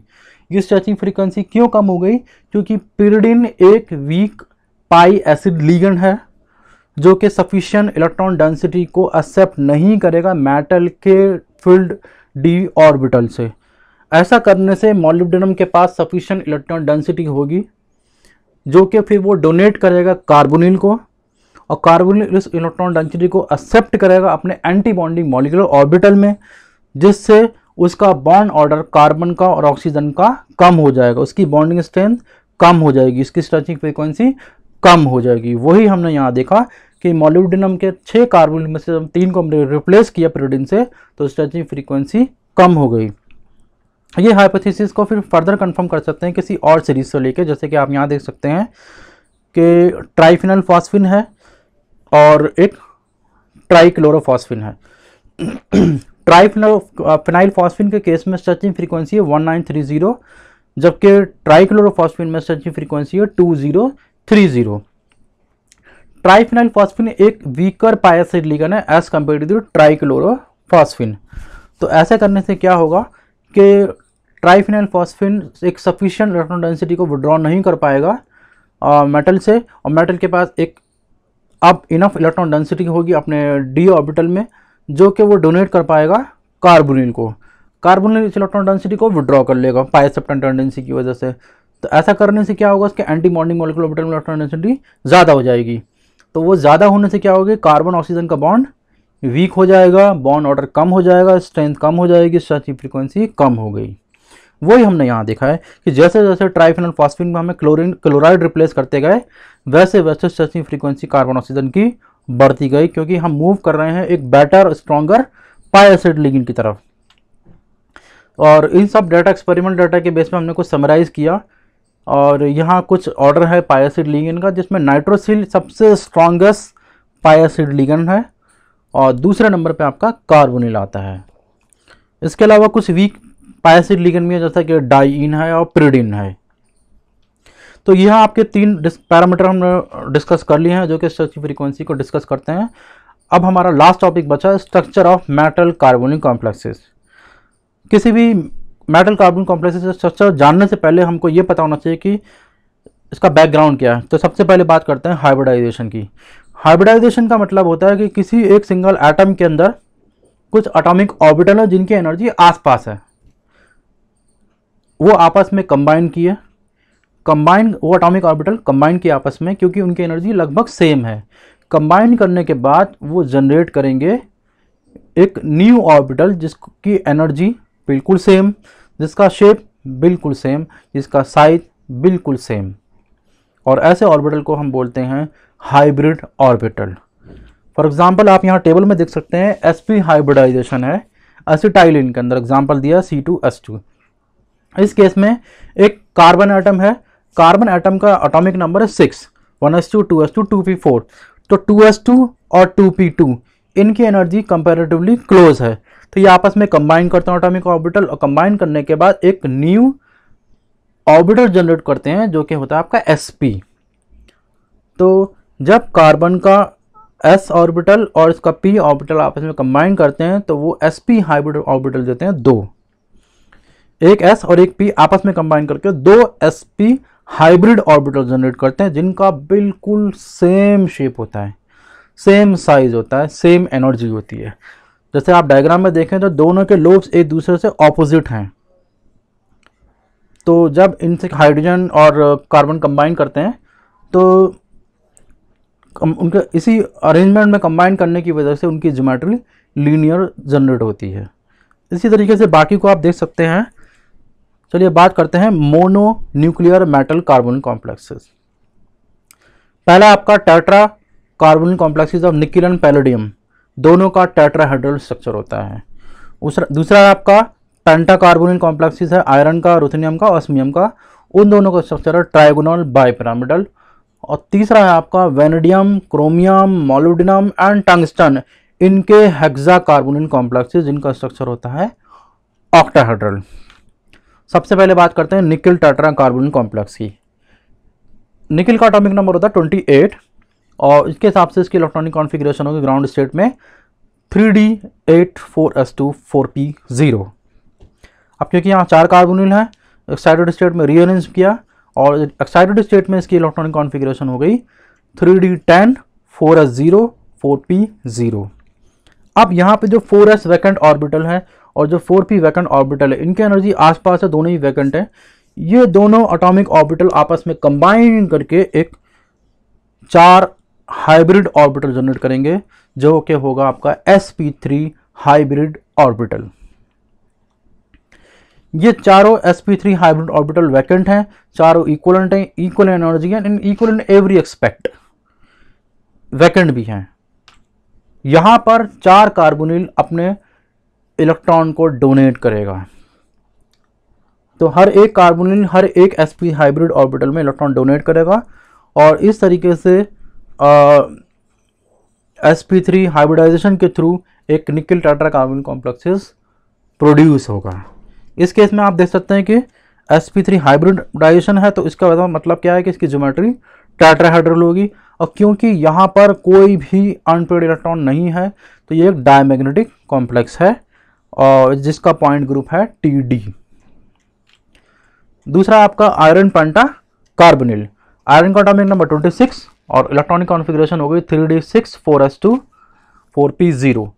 ये स्ट्रेचिंग फ्रीक्वेंसी क्यों कम हो गई क्योंकि पिरीडीन एक वीक पाई एसिड लीगन है जो कि सफिशियंट इलेक्ट्रॉन डेंसिटी को एक्सेप्ट नहीं करेगा मेटल के फील्ड डी ऑर्बिटल से ऐसा करने से मॉलिब्डेनम के पास सफिशियंट इलेक्ट्रॉन डेंसिटी होगी जो कि फिर वो डोनेट करेगा कार्बोनिल को और कार्बोन इस इलेक्ट्रॉन डेंसिटी को एक्सेप्ट करेगा अपने एंटी बॉन्डिंग मॉलिकुलर ऑर्बिटल में जिससे उसका बॉन्ड ऑर्डर कार्बन का और ऑक्सीजन का कम हो जाएगा उसकी बॉन्डिंग स्ट्रेंथ कम हो जाएगी इसकी स्ट्रेचिंग फ्रिक्वेंसी कम हो जाएगी वही हमने यहाँ देखा कि मोलिब्डिनम के छः कार्बन में से हम तीन को हमने रिप्लेस किया प्रोडीन से तो स्ट्रेचिंग फ्रीक्वेंसी कम हो गई ये हाइपोथेसिस को फिर फर्दर कंफर्म कर सकते हैं किसी और सीरीज से लेके जैसे कि आप यहाँ देख सकते हैं कि ट्राइफिनल फॉस्फिन है और एक ट्राईक्लोरोफॉस्फिन है फिनाइल फॉस्फिन के केस में स्ट्रचिंग फ्रीक्वेंसी है 1930 जबकि ट्राईक्लोरोफॉस्फिन में स्ट्रचिंग फ्रीक्वेंसी है 2030 ट्राईफिनाइल फॉस्फिन एक वीकर पायासिड लिगन है एज कम्पेयर टू ट्राईक्लोरोफॉस्फिन तो ऐसा करने से क्या होगा कि ट्राईफिनाइल फॉस्फिन एक सफिशियंट इलेक्ट्रॉन डेंसिटी को विड्रॉ नहीं कर पाएगा मेटल मेटल से और मेटल के पास एक अब इनफ इलेक्ट्रॉन डेंसिटी होगी अपने डी ऑर्बिटल में जो कि वो डोनेट कर पाएगा कार्बोनिल को कार्बोनिल इस इलेक्ट्रॉन डेंसिटी को विड्रॉ कर लेगा पाइसेप्टन टेंडेंसी की वजह से तो ऐसा करने से क्या होगा उसके एंटी बॉन्डिंग मॉलिकुलर ऑर्बिटल में इलेक्ट्रॉन डेंसिटी ज़्यादा हो जाएगी तो वो ज़्यादा होने से क्या होगी कार्बन ऑक्सीजन का बॉन्ड वीक हो जाएगा बॉन्ड ऑर्डर कम हो जाएगा स्ट्रेंथ कम हो जाएगी सच फ्रीक्वेंसी कम हो गई वही हमने यहाँ देखा है कि जैसे जैसे ट्राइफिनल फॉस्फिन में हमें क्लोरीन क्लोराइड रिप्लेस करते गए वैसे वैसे स्ट्रेचिंग फ्रीक्वेंसी कार्बन ऑक्सीजन की बढ़ती गई क्योंकि हम मूव कर रहे हैं एक बेटर स्ट्रॉन्गर पाई लिगिन की तरफ और इन सब डाटा एक्सपेरिमेंट डाटा के बेस में हमने कुछ समराइज़ किया और यहाँ कुछ ऑर्डर है पायासिड लिगिन का जिसमें नाइट्रोसिल सबसे स्ट्रॉन्गेस्ट पायासिड लिगन है और दूसरे नंबर पे आपका कार्बोनिल आता है इसके अलावा कुछ वीक पायासिड लिगन भी है जैसा कि डाइन है और प्रिडिन है तो यह आपके तीन पैरामीटर हमने डिस्कस कर लिए हैं जो कि स्ट्रक्चर फ्रीक्वेंसी को डिस्कस करते हैं अब हमारा लास्ट टॉपिक बचा है structure of metal carbonic complexes किसी भी मेटल कार्बोनिक कॉम्प्लेक्सेस का स्ट्रक्चर जानने से पहले हमको ये पता होना चाहिए कि इसका बैकग्राउंड क्या है तो सबसे पहले बात करते हैं हाइब्रिडाइजेशन की हाइब्रिडाइजेशन का मतलब होता है कि किसी एक सिंगल एटम के अंदर कुछ अटोमिक ऑर्बिटल है जिनकी एनर्जी आसपास है वो आपस में कंबाइन किए कंबाइन वो अटोमिक ऑर्बिटल कंबाइन किया आपस में क्योंकि उनकी एनर्जी लगभग सेम है कंबाइन करने के बाद वो जनरेट करेंगे एक न्यू ऑर्बिटल जिसकी एनर्जी बिल्कुल सेम जिसका शेप बिल्कुल सेम जिसका साइज बिल्कुल सेम और ऐसे ऑर्बिटल को हम बोलते हैं हाइब्रिड ऑर्बिटल फॉर एग्जांपल आप यहाँ टेबल में देख सकते हैं एस पी हाइब्रिडाइजेशन है एसिटाइलिन के अंदर एग्जांपल दिया सी टू एस टू इस केस में एक कार्बन आइटम है कार्बन एटम का अटोमिक नंबर है six one S two two S two two P four तो टू एस टू और टू पी टू इनकी एनर्जी कंपेरेटिवली क्लोज है तो ये आपस में कंबाइन करते हैं ऑटोमिक ऑर्बिटल और कंबाइन करने के बाद एक न्यू ऑर्बिटल जनरेट करते हैं जो कि होता है आपका एस पी तो जब कार्बन का एस ऑर्बिटल और इसका पी ऑर्बिटल आपस में कंबाइन करते हैं तो वो एस पी हाइब्रिड ऑर्बिटल देते हैं दो एक एस और एक पी आपस में कंबाइन करके दो S P hybrid orbital generate करते हैं जिनका बिल्कुल सेम शेप होता है सेम साइज होता है सेम एनर्जी होती है जैसे आप डायग्राम में देखें तो दोनों के लोब्स एक दूसरे से ऑपोजिट हैं तो जब इनसे हाइड्रोजन और कार्बन कंबाइन करते हैं तो उनके इसी अरेंजमेंट में कंबाइन करने की वजह से उनकी जोमेट्री लीनियर जनरेट होती है इसी तरीके से बाकी को आप देख सकते हैं चलिए बात करते हैं mono nuclear metal carbon complexes पहला आपका tetra carbon complexes of nickel and palladium दोनों का टेट्राहाइड्रल स्ट्रक्चर होता है दूसरा आपका पेंटा कार्बोनिल कॉम्प्लेक्सेस है आयरन का रुथनियम का ऑस्मियम का उन दोनों का स्ट्रक्चर है ट्राइगोनल बाईपिरामिडल और तीसरा है आपका vanadium chromium molybdenum and tungsten इनके हेक्सा कार्बोनिन कॉम्प्लेक्सेस जिनका स्ट्रक्चर होता है ऑक्टाहाइड्रल सबसे पहले बात करते हैं निकिल टाटरा कार्बन कॉम्प्लेक्स की निकिल का अटोमिक नंबर होता है ट्वेंटी एट और इसके हिसाब से इसकी इलेक्ट्रॉनिक कॉन्फ़िगरेशन होगी ग्राउंड स्टेट में three D eight four S two four P zero अब क्योंकि यहाँ चार कार्बोनिल हैं एक्साइटेड स्टेट में रीअरेंज किया और एक्साइटेड स्टेट में इसकी इलेक्ट्रॉनिक कॉन्फ़िगरेशन हो गई three D ten four S zero four P zero अब यहाँ पे जो फोर एस वैकेंट ऑर्बिटल है और जो फोर पी वैकेंट ऑर्बिटल है इनकी एनर्जी आसपास है दोनों ही वैकेंट है ये दोनों अटोमिक ऑर्बिटल आपस में कंबाइन करके एक चार हाइब्रिड ऑर्बिटल जनरेट करेंगे जो कि होगा आपका S P three hybrid orbital ये चारों S P three hybrid orbital vacant हैं चारों इक्वलेंट हैं इक्वल एनर्जी हैं in equal in every aspect vacant भी हैं यहां पर चार कार्बोनिल अपने इलेक्ट्रॉन को डोनेट करेगा तो हर एक कार्बोनिल हर एक sp हाइब्रिड ऑर्बिटल में इलेक्ट्रॉन डोनेट करेगा और इस तरीके से एस पी थ्री हाइब्रिडाइजेशन के थ्रू एक nickel Tata carbon complexes produce होगा इस केस में आप देख सकते हैं कि एस पी थ्री हाइब्रिडाइजेशन है तो इसका मतलब क्या है कि इसकी ज्योमेट्री टाट्राहाइड्रल होगी और क्योंकि यहाँ पर कोई भी अनपेड इलेक्ट्रॉन नहीं है तो ये एक डायमैग्नेटिक कॉम्प्लेक्स है और जिसका पॉइंट ग्रुप है टी डी दूसरा आपका आयरन पंटा कार्बोनिल आयरन का अटोमिक नंबर ट्वेंटी सिक्स और इलेक्ट्रॉनिक कॉन्फ़िगरेशन हो गई three D six four S two four P zero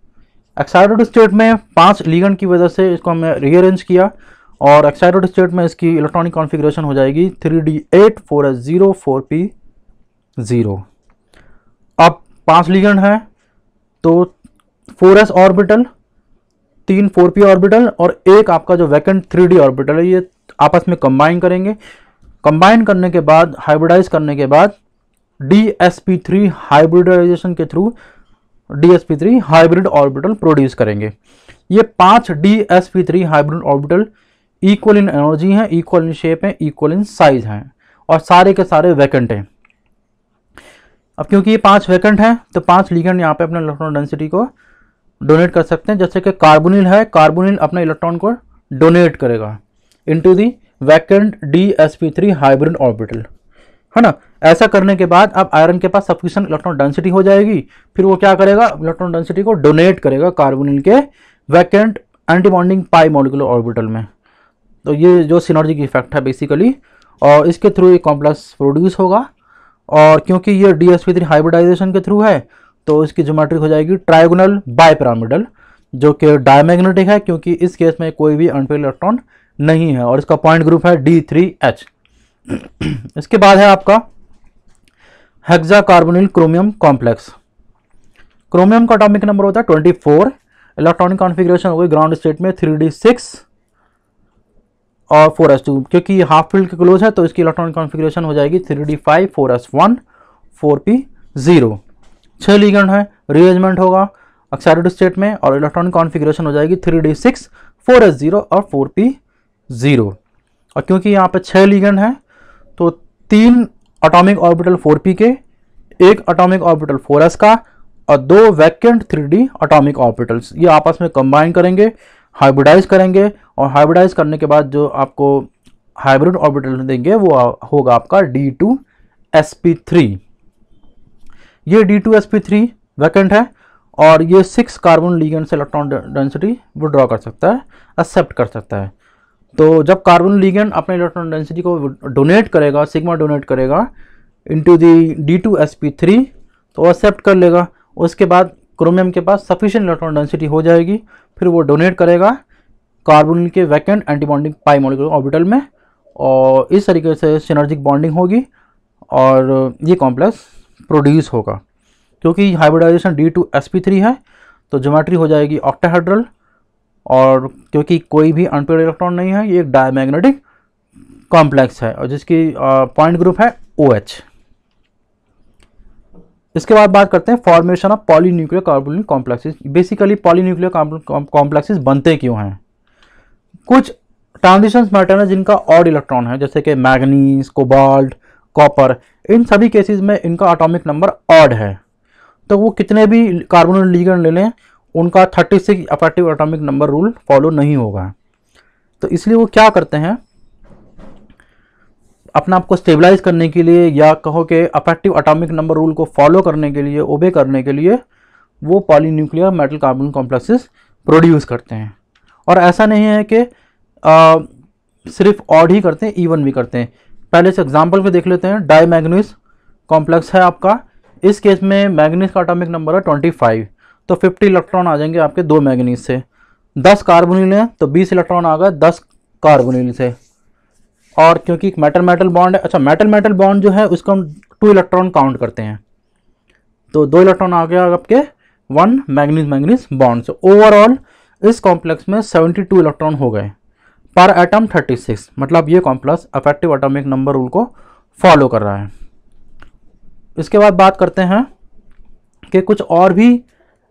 excited state में पांच लीगन की वजह से इसको हमने रीअरेंज किया और एक्साइटेड स्टेट में इसकी इलेक्ट्रॉनिक कॉन्फ़िगरेशन हो जाएगी three D eight four S zero four P zero अब पांच लीगन है तो फोर एस ऑर्बिटल तीन फोर पी ऑर्बिटल और एक आपका जो वैकेंट थ्री डी ऑर्बिटल है ये आपस में कंबाइन करेंगे कंबाइन करने के बाद हाइब्रिडाइज करने के बाद D S P three hybridization के through D S P three hybrid orbital produce करेंगे ये पांच D S P three hybrid orbital equal in energy हैं इक्वल इन शेप हैं इक्वल इन साइज हैं और सारे के सारे वैकेंट हैं अब क्योंकि ये पांच वैकेंट हैं तो पांच लीगेंट यहाँ पे अपने इलेक्ट्रॉन डेंसिटी को डोनेट कर सकते हैं जैसे कि कार्बोनिल है कार्बोनिल अपना इलेक्ट्रॉन को डोनेट करेगा into the vacant D S P three hybrid orbital है ना ऐसा करने के बाद अब आयरन के पास सफिशियंट इलेक्ट्रॉन डेंसिटी हो जाएगी फिर वो क्या करेगा इलेक्ट्रॉन डेंसिटी को डोनेट करेगा कार्बोनिल के vacant antibonding pi molecular orbital में तो ये जो सिनर्जिक इफेक्ट है बेसिकली और इसके थ्रू ये कॉम्प्लेक्स प्रोड्यूस होगा और क्योंकि ये D S P three hybridization के थ्रू है तो इसकी जोमेट्रिक हो जाएगी ट्राइगोनल बाय पैरामिडल जो कि डायमैग्नेटिक है क्योंकि इस केस में कोई भी अनपेल इलेक्ट्रॉन नहीं है और इसका पॉइंट ग्रुप है डी थ्री एच इसके बाद है आपका hexa carbonyl chromium complex chromium का अटोमिक नंबर होता है ट्वेंटी फोर इलेक्ट्रॉनिक कॉन्फिग्रेशन हो गई ग्राउंड स्टेट में थ्री डी सिक्स और फोर एस टू क्योंकि हाफ फील्ड के क्लोज है तो इसकी इलेक्ट्रॉनिक कॉन्फिग्रेशन हो जाएगी three D five four S one four P zero छः लीगेंड है रीअरेंजमेंट होगा ऑक्साइडेड स्टेट में और इलेक्ट्रॉनिक कॉन्फिग्रेशन हो जाएगी three D six four S zero और फोर पी जीरो और क्योंकि यहाँ पर छः लीगेंड हैं तो तीन अटोमिक ऑर्बिटल फोर पी के एक अटोमिक ऑर्बिटल फोर एस का और दो vacant three D atomic orbitals ये आपस में कंबाइन करेंगे हाइब्रिडाइज करेंगे और हाइब्रिडाइज करने के बाद जो आपको हाइब्रिड ऑर्बिटल देंगे वो होगा आपका D two S P three ये D two S P three vacant है और ये सिक्स कार्बन लीगन से इलेक्ट्रॉन डेंसिटी विड्रॉ कर सकता है एक्सेप्ट कर सकता है तो जब कार्बन लीगन अपने इलेक्ट्रॉन डेंसिटी को डोनेट करेगा सिग्मा डोनेट करेगा into the D two S P three तो एक्सेप्ट कर लेगा उसके बाद क्रोमियम के पास सफिशियंट इलेक्ट्रॉन डेंसिटी हो जाएगी फिर वो डोनेट करेगा कार्बन के vacant antibonding pi molecular orbital में और इस तरीके से सिनर्जिक बॉन्डिंग होगी और ये कॉम्प्लेक्स प्रोड्यूस होगा क्योंकि hybridization D two S P three है तो जोमेट्री हो जाएगी ऑक्टाहाइड्रल और क्योंकि कोई भी अनपेड इलेक्ट्रॉन नहीं है ये एक डायमैग्नेटिक कॉम्प्लेक्स है और जिसकी पॉइंट ग्रुप है ओ OH. इसके बाद बात करते हैं formation of polynuclear carbonic complexes basically polynuclear complexes बनते क्यों हैं कुछ ट्रांजिशन मैटर हैं जिनका ऑड इलेक्ट्रॉन है जैसे कि मैग्नीस कोबाल्ट कॉपर इन सभी केसेस में इनका एटॉमिक नंबर ऑड है तो वो कितने भी कार्बन लीगन ले लें उनका thirty six effective atomic number rule follow नहीं होगा तो इसलिए वो क्या करते हैं अपने आप को स्टेबलाइज करने के लिए या कहो कि अफेक्टिव ऑटोमिक नंबर रूल को फॉलो करने के लिए ओबे करने के लिए वो polynuclear metal carbon complexes produce करते हैं और ऐसा नहीं है कि आ, सिर्फ ऑड ही करते हैं इवन भी करते हैं पहले से एग्जाम्पल को देख लेते हैं डाई मैगनीस कॉम्प्लेक्स है आपका इस केस में मैगनीस का अटोमिक नंबर है ट्वेंटी फाइव तो फिफ्टी इलेक्ट्रॉन आ जाएंगे आपके दो मैगनीस से दस कार्बोनिल हैं तो बीस इलेक्ट्रॉन आ गए दस कार्बोनिल से और क्योंकि एक मेटल मेटल बॉन्ड है अच्छा मेटल मेटल बॉन्ड जो है उसको हम टू इलेक्ट्रॉन काउंट करते हैं तो दो इलेक्ट्रॉन आ गया आपके वन मैगनीज मैगनीज बॉन्ड से ओवरऑल इस कॉम्प्लेक्स में सेवेंटी टू इलेक्ट्रॉन हो गए पर एटम 36 मतलब ये complex effective atomic number rule को फॉलो कर रहा है इसके बाद बात करते हैं कि कुछ और भी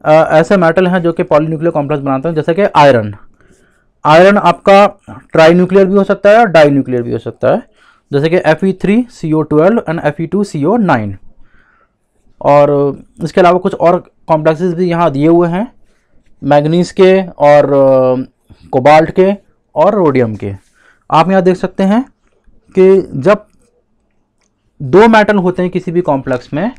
आ, ऐसे मेटल हैं जो कि पॉलीन्यूक्लियर कॉम्प्लेक्स बनाते हैं जैसे कि आयरन आयरन आपका ट्राई न्यूक्लियर भी हो सकता है और डाई न्यूक्लियर भी हो सकता है जैसे कि F E three C O twelve and F E two C O nine और इसके अलावा कुछ और कॉम्प्लेक्सेस भी यहाँ दिए हुए हैं मैग्नीज के और कोबाल्ट के और रोडियम के आप यहाँ देख सकते हैं कि जब दो मेटल होते हैं किसी भी कॉम्प्लेक्स में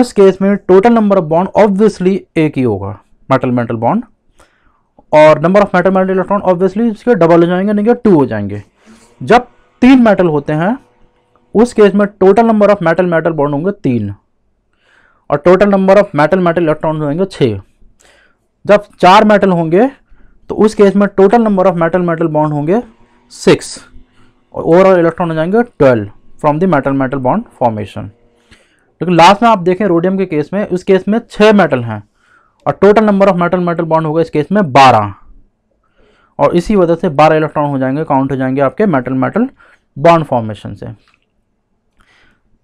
उस केस में total number of bond obviously एक ही होगा मेटल मेटल बॉन्ड और number of metal metal electron obviously इसके डबल हो जाएंगे नहीं टू तो हो जाएंगे जब तीन मेटल होते हैं उस केस में total number of metal metal bond होंगे तीन और total number of metal metal electron होंगे छः जब चार मेटल होंगे तो उस केस में total number of metal metal bond होंगे सिक्स और ओवरऑल इलेक्ट्रॉन हो जाएंगे twelve from the metal metal bond formation लेकिन लास्ट में आप देखें रोडियम के केस में उस केस में छः मेटल हैं और total number of metal metal bond होगा इस केस में बारह और इसी वजह से बारह इलेक्ट्रॉन हो जाएंगे काउंट हो जाएंगे आपके मेटल मेटल बॉन्ड फॉर्मेशन से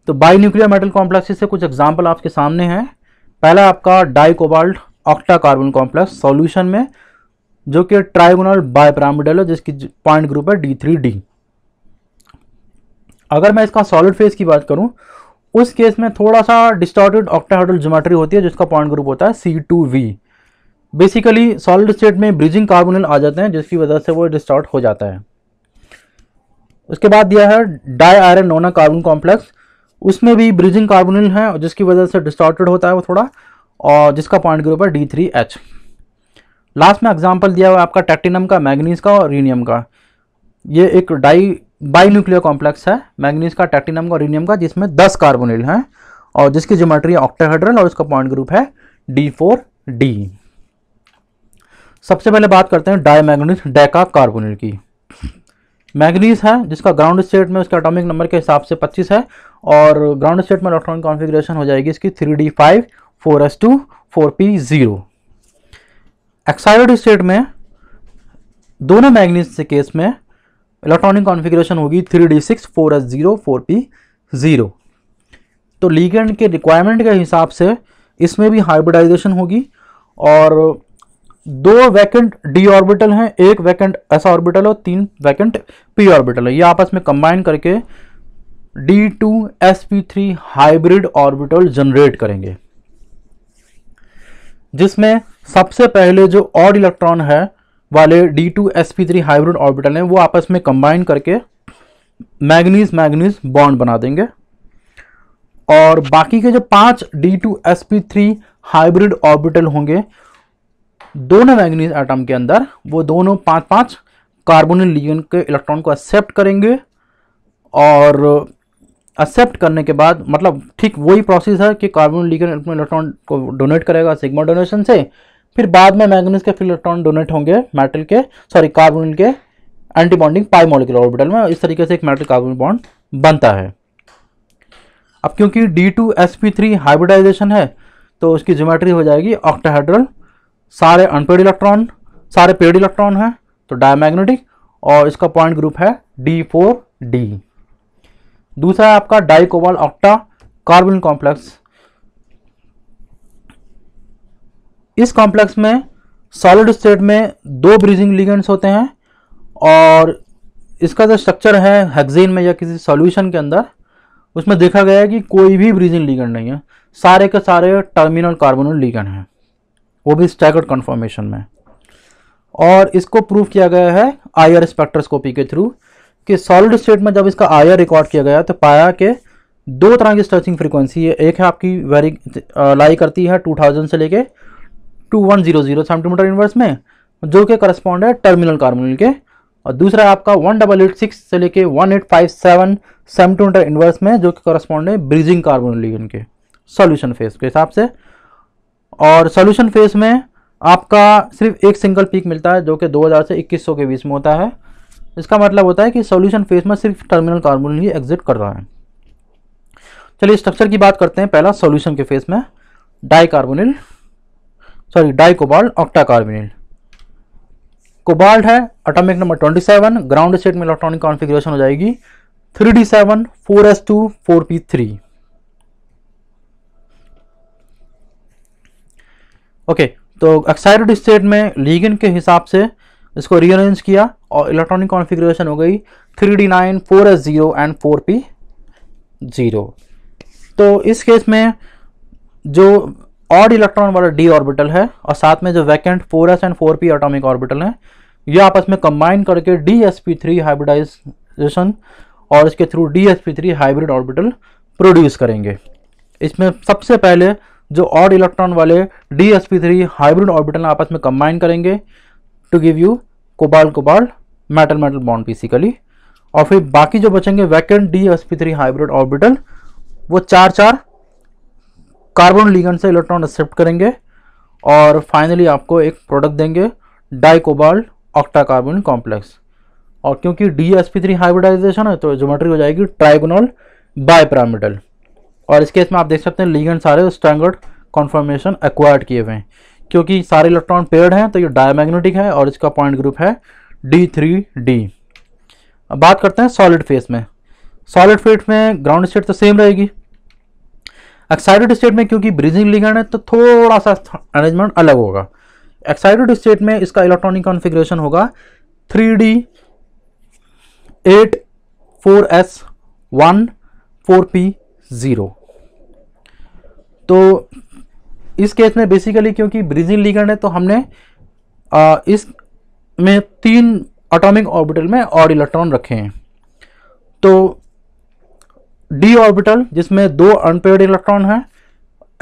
तो बाई न्यूक्लियर मेटल कॉम्प्लेक्स से कुछ एग्जाम्पल आपके सामने हैं पहला आपका di cobalt octa carbon complex solution में जो कि ट्राइगोनल बाय पैरामिडल है जिसकी पॉइंट ग्रुप है डी थ्री डी अगर मैं इसका सॉलिड फेस की बात करूं उस केस में थोड़ा सा डिस्टॉर्टेड ऑक्टाहाइड्रल ज्योमेट्री होती है जिसका पॉइंट ग्रुप होता है C two V basically solid state में ब्रिजिंग कार्बोनल आ जाते हैं जिसकी वजह से वो डिस्टॉर्ट हो जाता है उसके बाद दिया है di iron nona carbon complex उसमें भी ब्रिजिंग कार्बोनिल है जिसकी वजह से डिस्टॉर्टेड होता है वो थोड़ा और जिसका पॉइंट ग्रुप है डी थ्री एच लास्ट में एग्जाम्पल दिया हुआ आपका टेक्टिनम का मैग्नीज का और रीनियम का ये एक डाई बाई न्यूक्लियर कॉम्प्लेक्स है मैग्नीज का टेक्टिनम का रीनियम का जिसमें दस कार्बोनिल हैं और जिसकी ज्योमेट्री ऑक्टाहेड्रल और उसका पॉइंट ग्रुप है डी फोर डी सबसे पहले बात करते हैं डाई मैगनीज डेका कार्बोनिल की मैग्नीज है जिसका ग्राउंड स्टेट में उसका एटॉमिक नंबर के हिसाब से 25 है और ग्राउंड स्टेट में इलेक्ट्रॉनिक कॉन्फ़िगरेशन हो जाएगी इसकी three D five four S two four P zero excited state में दोनों मैग्नीज के केस में इलेक्ट्रॉनिक कॉन्फ़िगरेशन होगी three D six four S zero four P zero तो लीगेंड के रिक्वायरमेंट के हिसाब से इसमें भी हाइब्रिडाइजेशन होगी और दो वैकेंट डी ऑर्बिटल हैं एक वैकेंट एस ऑर्बिटल और तीन वैकेंट पी ऑर्बिटल है ये आपस में कंबाइन करके D two S P three hybrid orbital generate करेंगे जिसमें सबसे पहले जो ऑड इलेक्ट्रॉन है वाले D two S P three hybrid orbital हैं वो आपस में कंबाइन करके मैग्नीज मैग्नीज बॉन्ड बना देंगे और बाकी के जो पांच D two S P three hybrid orbital होंगे दोनों मैग्नीज एटम के अंदर वो दोनों पांच पांच कार्बोनिल लिगेंड के इलेक्ट्रॉन को एक्सेप्ट करेंगे और एक्सेप्ट करने के बाद मतलब ठीक वही प्रोसेस है कि कार्बन लीगन इलेक्ट्रॉन को डोनेट करेगा सिग्मा डोनेशन से फिर बाद में मैग्नीज के फिर इलेक्ट्रॉन डोनेट होंगे मेटल के सॉरी कार्बन के anti bonding pi molecular orbital में इस तरीके से एक मेटल कार्बन बॉन्ड बनता है अब क्योंकि D two S P three hybridization है तो उसकी ज्योमेट्री हो जाएगी ऑक्टाहाइड्रल सारे अनपेड इलेक्ट्रॉन सारे पेड इलेक्ट्रॉन हैं तो डायमैग्नेटिक और इसका पॉइंट ग्रुप है डी फोर डी दूसरा आपका डाइकोबाल ऑक्टा कार्बन कॉम्प्लेक्स इस कॉम्प्लेक्स में सॉलिड स्टेट में दो ब्रीजिंग लिगेंड्स होते हैं और इसका जो स्ट्रक्चर है हेक्सेन में या किसी सॉल्यूशन के अंदर उसमें देखा गया है कि कोई भी ब्रीजिंग लिगेंड नहीं है सारे के सारे टर्मिनल कार्बोनल लिगेंड हैं वो भी स्टैगर्ड कन्फॉर्मेशन में और इसको प्रूव किया गया है आई आर स्पेक्ट्रोस्कोपी के थ्रू कि सॉलिड स्टेट में जब इसका आया रिकॉर्ड किया गया तो पाया कि दो तरह की स्ट्रेचिंग फ्रीक्वेंसी है एक है आपकी वेरी लाई करती है 2000 से लेके 2100 सेंटीमीटर इनवर्स में जो कि करस्पॉन्ड है टर्मिनल कार्मिनल के और दूसरा आपका वन डबल एट सिक्स से लेके one eight five seven centimetre inverse में जो कि करस्पॉन्ड है ब्रिजिंग कार्बोनल के सॉल्यूशन फेस के हिसाब से और सॉल्यूशन फेस में आपका सिर्फ एक सिंगल पीक मिलता है जो कि 2000 से 2100 के बीच में होता है इसका मतलब होता है कि सोल्यूशन फेज में सिर्फ टर्मिनल कार्बोनिल ही एग्जिट कर रहा है चलिए स्ट्रक्चर की बात करते हैं पहला सोल्यूशन के फेज में di carbonyl sorry di cobalt octa carbonyl cobalt है अटोमिक नंबर 27 ग्राउंड स्टेट में इलेक्ट्रॉनिक कॉन्फ़िगरेशन हो जाएगी 3d7 4s2 4p3 ओके तो एक्साइटेड स्टेट में लीगन के हिसाब से इसको रीअरेंज किया और इलेक्ट्रॉनिक कॉन्फ़िगरेशन हो गई three D nine four S zero and four P zero तो इस केस में जो ऑड इलेक्ट्रॉन वाला डी ऑर्बिटल है और साथ में जो vacant four S and four P atomic orbital हैं ये आपस में कंबाइन करके D S P three hybridization और इसके through D S P three hybrid orbital produce करेंगे इसमें सबसे पहले जो ऑड इलेक्ट्रॉन वाले D S P three hybrid orbital आपस में कंबाइन करेंगे to give you cobalt cobalt metal metal bond basically और फिर बाकी जो बचेंगे vacant D S P three hybrid orbital वो चार चार कार्बन लीगन से इलेक्ट्रॉन एक्सेप्ट करेंगे और फाइनली आपको एक प्रोडक्ट देंगे डाइकोबाल ऑक्टा कार्बन कॉम्प्लेक्स और क्योंकि D S P three hybridization है तो जोमेट्री हो जाएगी ट्राइगोनल बायपरामिडल और इस केस में आप देख सकते हैं लीगन सारे स्टैंडर्ड कॉन्फर्मेशन एक्वायर्ड किए हुए हैं क्योंकि सारे इलेक्ट्रॉन पेयर्ड हैं तो ये डायमैग्नेटिक है और इसका पॉइंट ग्रुप है डी थ्री डी अब बात करते हैं सॉलिड फेस में सॉलिड फेस में ग्राउंड स्टेट तो सेम रहेगी एक्साइटेड स्टेट में क्योंकि ब्रीजिंग लिगेंड है तो थोड़ा सा अरेंजमेंट अलग होगा एक्साइटेड स्टेट में इसका इलेक्ट्रॉनिक कॉन्फ़िगरेशन होगा three D eight four S one four P zero तो इस केस में बेसिकली क्योंकि ब्रीजिंग लीगेंड है तो हमने आ, इस में तीन एटॉमिक ऑर्बिटल में और इलेक्ट्रॉन रखे हैं तो डी ऑर्बिटल जिसमें दो अनपेड इलेक्ट्रॉन है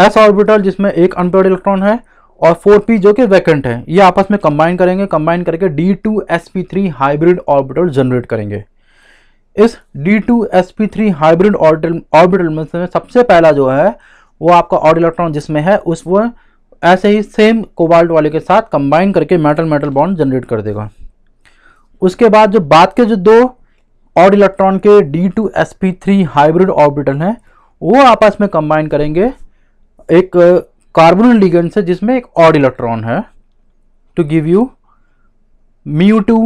एस ऑर्बिटल जिसमें एक अनपेड इलेक्ट्रॉन है और फोर पी जो कि वैकेंट है ये आपस में कंबाइन करेंगे कंबाइन करके D two S P three hybrid orbital generate करेंगे इस D two S P three hybrid orbital में सबसे पहला जो है वो आपका ऑड इलेक्ट्रॉन जिसमें है उस वो ऐसे ही सेम कोबाल्ट वाले के साथ कंबाइन करके मेटल मेटल बॉन्ड जनरेट कर देगा उसके बाद जो बात के जो दो और इलेक्ट्रॉन के D two S P three hybrid orbital हैं वो आपस में कंबाइन करेंगे एक कार्बन लिगेंड से जिसमें एक और इलेक्ट्रॉन है to give you mu two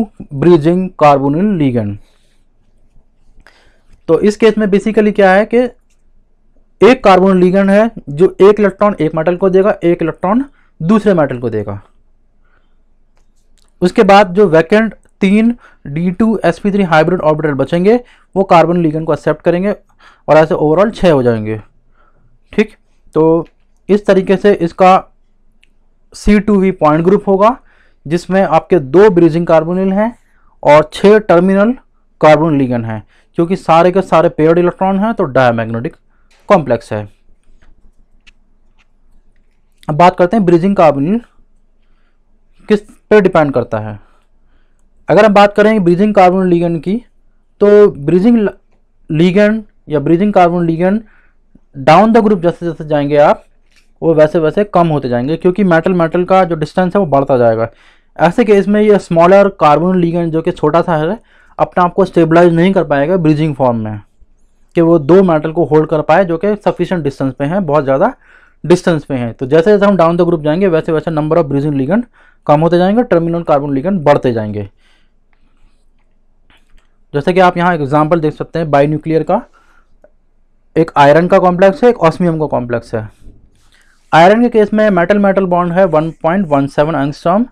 bridging carbonyl ligand तो इस केस में बेसिकली क्या है कि एक कार्बन लिगेंड है जो एक इलेक्ट्रॉन एक मेटल को देगा एक इलेक्ट्रॉन दूसरे मेटल को देगा उसके बाद जो वैकेंट तीन D two S P three hybrid orbital बचेंगे वो कार्बन लिगेंड को एक्सेप्ट करेंगे और ऐसे ओवरऑल छः हो जाएंगे ठीक तो इस तरीके से इसका C two V point group होगा जिसमें आपके दो ब्रीजिंग कार्बोनिल हैं और छः टर्मिनल कार्बन लिगन हैं क्योंकि सारे के सारे पेयर्ड इलेक्ट्रॉन हैं तो डायमैग्नेटिक कॉम्प्लेक्स है अब बात करते हैं ब्रिजिंग का किस पर डिपेंड करता है अगर हम बात करें ब्रिजिंग कार्बन लीगन की तो ब्रिजिंग लीगन या bridging carbon ligand down the group जैसे जैसे जाएंगे आप वो वैसे वैसे कम होते जाएंगे क्योंकि मेटल मेटल का जो डिस्टेंस है वो बढ़ता जाएगा ऐसे केस में ये स्मॉलर कार्बन लीगन जो कि छोटा सा है अपने आप को स्टेबलाइज नहीं कर पाएगा ब्रिजिंग फॉर्म में कि वो दो मेटल को होल्ड कर पाए जो कि सफिशेंट डिस्टेंस पे हैं बहुत ज़्यादा डिस्टेंस पे हैं तो जैसे जैसे हम डाउन द ग्रुप जाएंगे वैसे वैसे नंबर ऑफ ब्रिजिंग लिगेंड कम होते जाएंगे टर्मिनल कार्बन लिगेंड बढ़ते जाएंगे जैसे कि आप यहाँ एग्जाम्पल देख सकते हैं बाई न्यूक्लियर का एक आयरन का कॉम्प्लेक्स है एक ऑस्मियम का कॉम्प्लेक्स है आयरन के केस में मेटल मेटल बॉन्ड है 1.17 पॉइंट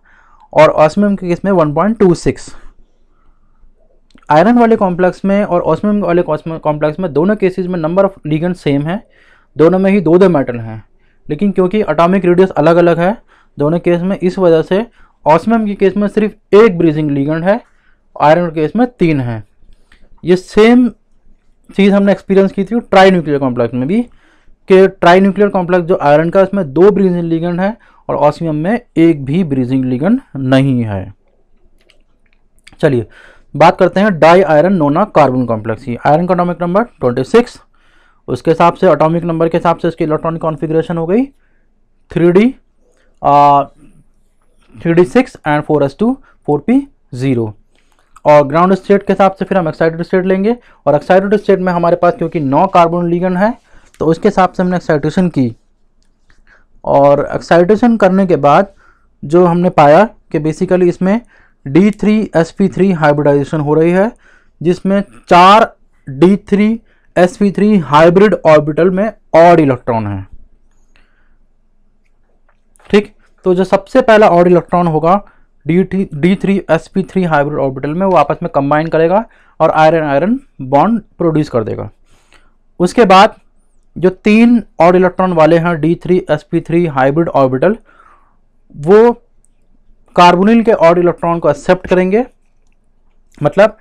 और ऑस्मियम के केस में 1.26 आयरन वाले कॉम्प्लेक्स में और ऑस्मियम वाले कॉम्प्लेक्स में दोनों केसेस में नंबर ऑफ लीगन सेम है दोनों में ही दो दो मेटल हैं लेकिन क्योंकि अटामिक रेडियस अलग अलग है दोनों केस में इस वजह से ऑस्मियम के केस में सिर्फ एक ब्रीजिंग लीगन है आयरन केस में तीन है ये सेम चीज़ हमने एक्सपीरियंस की थी ट्राई न्यूक्लियर कॉम्प्लेक्स में भी कि ट्राई न्यूक्लियर कॉम्प्लेक्स जो आयरन का उसमें दो ब्रीजिंग लीगन है और ऑस्मियम में एक भी ब्रीजिंग लीगन नहीं है चलिए बात करते हैं di iron nona carbon complex की आयरन का अटोमिक नंबर 26 उसके हिसाब से अटोमिक नंबर के हिसाब से इसकी इलेक्ट्रॉनिक कॉन्फ़िगरेशन हो गई three D three D six and four S two four P zero और ग्राउंड स्टेट के हिसाब से फिर हम एक्साइटेड स्टेट लेंगे और एक्साइटेड स्टेट में हमारे पास क्योंकि नौ कार्बन लीगन है तो उसके हिसाब से हमने एक्साइटेशन की और एक्साइटेशन करने के बाद जो हमने पाया कि बेसिकली इसमें D three S P three hybridization हो रही है जिसमें चार D three S P three hybrid orbital में ऑड इलेक्ट्रॉन है ठीक तो जो सबसे पहला ऑड इलेक्ट्रॉन होगा D three D three S P three hybrid orbital में वो आपस में कंबाइन करेगा और आयरन आयरन बॉन्ड प्रोड्यूस कर देगा उसके बाद जो तीन ऑड इलेक्ट्रॉन वाले हैं D three S P three hybrid orbital वो कार्बोनिल के ऑड इलेक्ट्रॉन को एक्सेप्ट करेंगे मतलब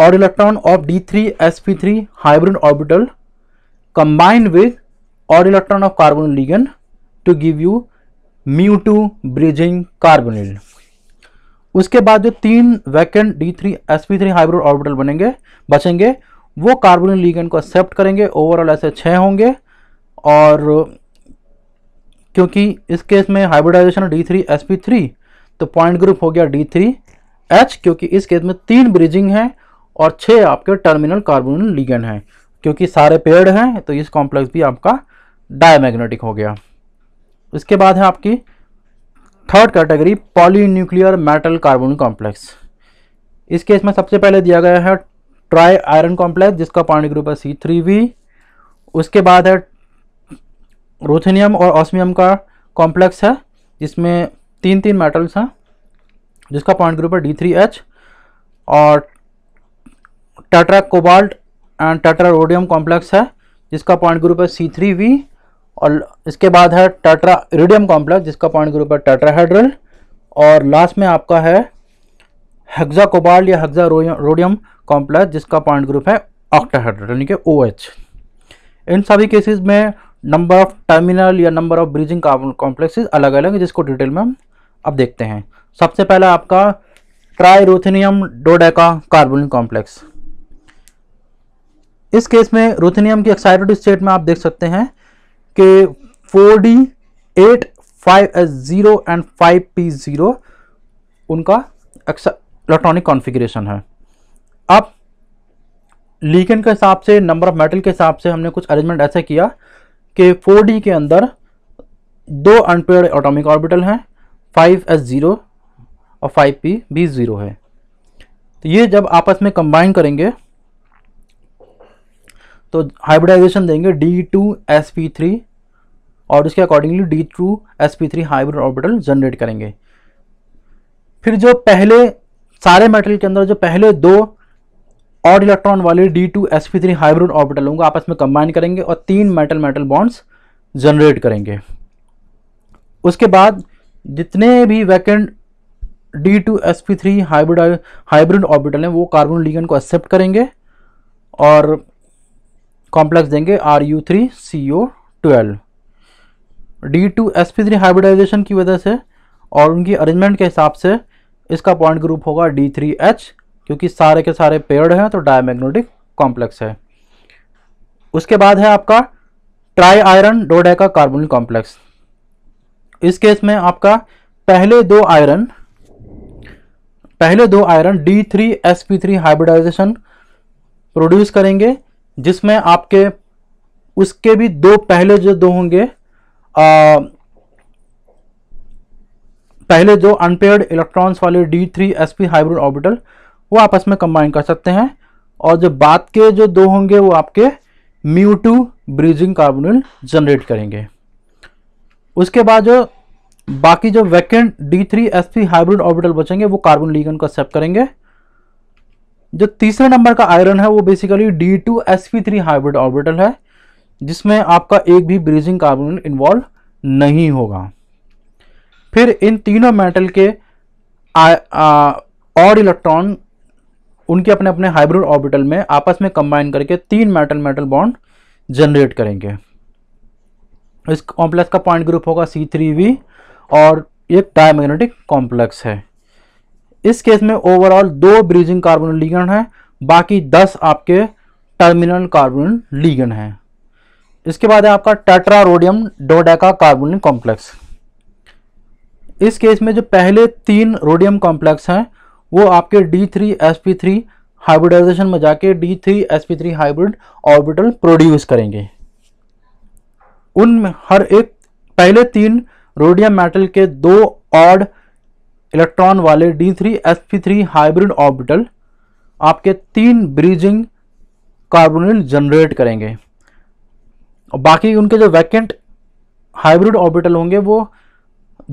odd electron of D three S P three hybrid orbital combine with odd electron of carbonyl ligand to give you mu two bridging carbonyl उसके बाद जो तीन vacant D three S P three hybrid orbital बनेंगे बचेंगे वो carbonyl ligand को accept करेंगे overall ऐसे छः होंगे और क्योंकि इस केस में hybridization D three S P three तो पॉइंट ग्रुप हो गया डी थ्री एच क्योंकि इस केस में तीन ब्रिजिंग है और छः आपके टर्मिनल कार्बोन लिगेंड हैं क्योंकि सारे पेड़ हैं तो इस कॉम्प्लेक्स भी आपका डायमैग्नेटिक हो गया इसके बाद है आपकी third category polynuclear metal carbon complex इस केस में सबसे पहले दिया गया है ट्राई आयरन कॉम्प्लेक्स जिसका पॉइंट ग्रुप है सी थ्री वी उसके बाद है रोथेनियम और ऑस्मियम का कॉम्प्लेक्स है जिसमें तीन तीन मेटल्स हैं जिसका पॉइंट ग्रुप है डी थ्री एच और tetra cobalt and tetra rhodium complex है जिसका पॉइंट ग्रुप है सी थ्री वी और इसके बाद है टाटरा इरिडियम कॉम्प्लेक्स जिसका पॉइंट ग्रुप है टाट्राहेड्रल और लास्ट में आपका है हेक्सा कोबाल्ट या हेक्सा रोडियम कॉम्प्लेक्स जिसका पॉइंट ग्रुप है ऑक्टाहेड्रल यानी कि ओ एच इन सभी केसेस में नंबर ऑफ टर्मिनल या नंबर ऑफ ब्रिजिंग कॉम्प्लेक्सेस अलग अलग है जिसको डिटेल में हम अब देखते हैं सबसे पहला आपका ट्राईरूथनियम डोडेका कार्बोनिक कॉम्प्लेक्स इस केस में रूथनियम की एक्साइटेड स्टेट में आप देख सकते हैं कि four D eight five S zero and five P zero उनका इलेक्ट्रॉनिक कॉन्फ़िगरेशन है अब लीकन के हिसाब से नंबर ऑफ मेटल के हिसाब से हमने कुछ अरेंजमेंट ऐसा किया के 4D के अंदर दो अनपेड एटॉमिक ऑर्बिटल हैं 5s0 और 5p भी ज़ीरो है तो ये जब आपस में कंबाइन करेंगे तो हाइब्रिडाइजेशन देंगे D2sp3 और इसके accordingly D two S P three hybrid orbital generate करेंगे फिर जो पहले सारे मेटल के अंदर जो पहले दो और इलेक्ट्रॉन वाले D two S P three hybrid ऑर्बिटलों को आपस में कंबाइन करेंगे और तीन मेटल मेटल बॉन्ड्स जनरेट करेंगे उसके बाद जितने भी vacant D two S P three hybrid hybrid orbital हैं वो कार्बन लीगन को एक्सेप्ट करेंगे और कॉम्प्लेक्स देंगे R U three C O twelve D two S P three hybridization की वजह से और उनकी अरेंजमेंट के हिसाब से इसका पॉइंट ग्रुप होगा डी थ्री एच क्योंकि सारे के सारे पेड़ हैं तो डायमैग्नेटिक कॉम्प्लेक्स है उसके बाद है आपका tri iron dodeca carbonic complex इस केस में आपका पहले दो आयरन पहले दो iron D three S P three hybridization produce करेंगे जिसमें आपके उसके भी दो पहले जो दो होंगे आ, पहले दो अनपेयर्ड इलेक्ट्रॉन्स वाले D three S P hybrid orbital वो आपस में कंबाइन कर सकते हैं और जो बात के जो दो होंगे वो आपके mu two bridging carbonyl generate करेंगे उसके बाद जो बाकी जो vacant D three S P hybrid orbital बचेंगे वो कार्बन लीगन को एक्सेप्ट करेंगे जो तीसरे नंबर का आयरन है वो basically D two S P three hybrid orbital है जिसमें आपका एक भी ब्रीजिंग कार्बोनिल इन्वॉल्व नहीं होगा फिर इन तीनों मेटल के आ, आ, और इलेक्ट्रॉन उनके अपने अपने हाइब्रिड ऑर्बिटल में आपस में कंबाइन करके तीन मेटल मेटल बॉन्ड जनरेट करेंगे इस कॉम्प्लेक्स का पॉइंट ग्रुप होगा सी थ्री वी और एक डायमैग्नेटिक कॉम्प्लेक्स है इस केस में ओवरऑल दो ब्रीजिंग कार्बोन लीगन है बाकी दस आपके टर्मिनल कार्बोनल लीगन हैं इसके बाद है आपका टेट्रारोडियम डोडेका कार्बोनिक कॉम्प्लेक्स इस केस में जो पहले तीन रोडियम कॉम्प्लेक्स हैं वो आपके D three S P three hybridization में जाके D three S P three hybrid orbital produce करेंगे उन हर एक पहले तीन रोडियम मेटल के दो ऑड इलेक्ट्रॉन वाले D three S P three hybrid orbital आपके तीन ब्रीजिंग कार्बोनिल जनरेट करेंगे और बाकी उनके जो वैकेंट हाइब्रिड ऑर्बिटल होंगे वो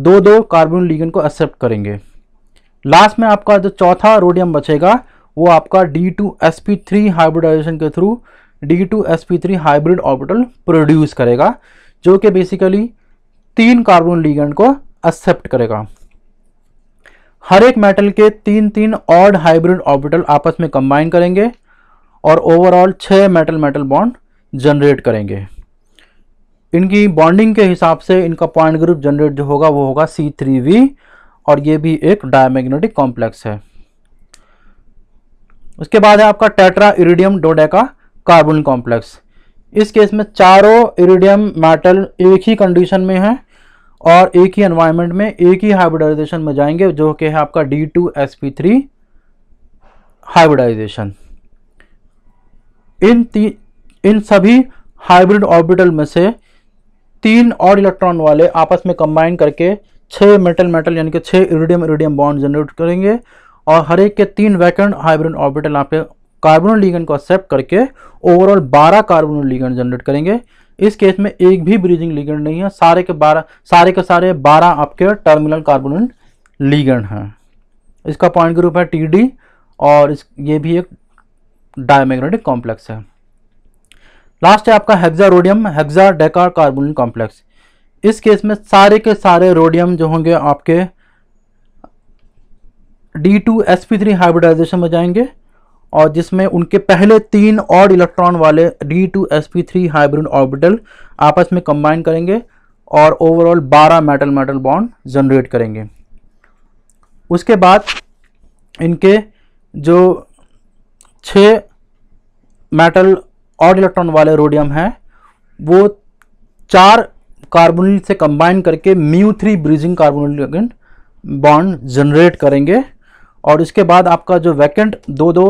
दो दो कार्बन लीगन को एक्सेप्ट करेंगे लास्ट में आपका जो चौथा रोडियम बचेगा वो आपका D two S P three hybridization के through D two S P three hybrid orbital produce करेगा जो कि बेसिकली तीन कार्बन लीगेंड को एक्सेप्ट करेगा हर एक मेटल के तीन तीन ऑड हाइब्रिड ऑर्बिटल आपस में कंबाइन करेंगे और ओवरऑल छः मेटल मेटल बॉन्ड जनरेट करेंगे इनकी बॉन्डिंग के हिसाब से इनका पॉइंट ग्रुप जनरेट जो होगा वो होगा सी थ्री वी और ये भी एक डायमैग्नेटिक कॉम्प्लेक्स है उसके बाद है आपका tetra iridium dodeca carbon complex इस केस में चारों इरिडियम मेटल एक ही कंडीशन में है और एक ही एनवायरमेंट में एक ही हाइब्रिडाइजेशन में जाएंगे जो कि है आपका D two S P three hybridization इन ती इन सभी हाइब्रिड ऑर्बिटल में से तीन और इलेक्ट्रॉन वाले आपस में कंबाइन करके छः मेटल मेटल यानी कि छः इरिडियम इरिडियम बॉन्ड जनरेट करेंगे और हर एक के तीन वैकेंट हाइब्रिड ऑर्बिटल आपके कार्बन लीगन को एक्सेप्ट करके ओवरऑल बारह कार्बन लीगन जनरेट करेंगे इस केस में एक भी ब्रीजिंग लीगन नहीं है सारे के बारह सारे के सारे बारह आपके टर्मिनल कार्बन लीगन हैं इसका पॉइंट ग्रुप है टी और इस ये भी एक डायमैग्नेटिक कॉम्प्लेक्स है लास्ट है आपका hexa rhodium hexa deca carbonyl complex इस केस में सारे के सारे रोडियम जो होंगे आपके D two S P three hybridization में जाएंगे और जिसमें उनके पहले तीन और इलेक्ट्रॉन वाले D two S P three hybrid orbital आपस में कंबाइन करेंगे और overall 12 metal metal bond generate करेंगे उसके बाद इनके जो छः मेटल और इलेक्ट्रॉन वाले रोडियम हैं वो चार कार्बोनिल से कंबाइन करके mu three bridging carbonyl bond generate करेंगे और इसके बाद आपका जो वैकेंट दो दो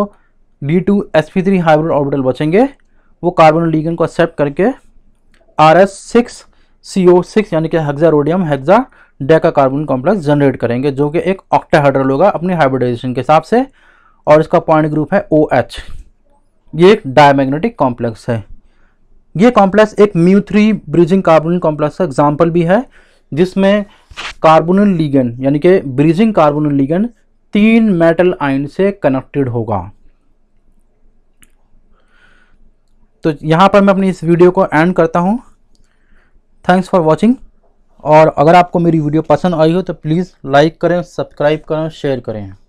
D two S P three hybrid orbital बचेंगे वो कार्बन लीगन को एक्सेप्ट करके R S six C O six यानी कि hexa rhodium hexa deca carbon complex generate करेंगे जो कि एक ऑक्टाहाइड्रल होगा अपने हाइब्रिडाइजेशन के हिसाब से और इसका पॉइंट ग्रुप है ओ OH। एच ये एक डायमैग्नेटिक कॉम्प्लेक्स है ये कॉम्प्लेक्स एक mu three bridging carbonyl complex का एग्जाम्पल भी है जिसमें कार्बोनिल लीगन यानी कि ब्रिजिंग कार्बोनिल लीगन तीन मेटल आयन से कनेक्टेड होगा तो यहाँ पर मैं अपनी इस वीडियो को एंड करता हूँ थैंक्स फॉर वॉचिंग और अगर आपको मेरी वीडियो पसंद आई हो तो प्लीज़ लाइक करें सब्सक्राइब करें शेयर करें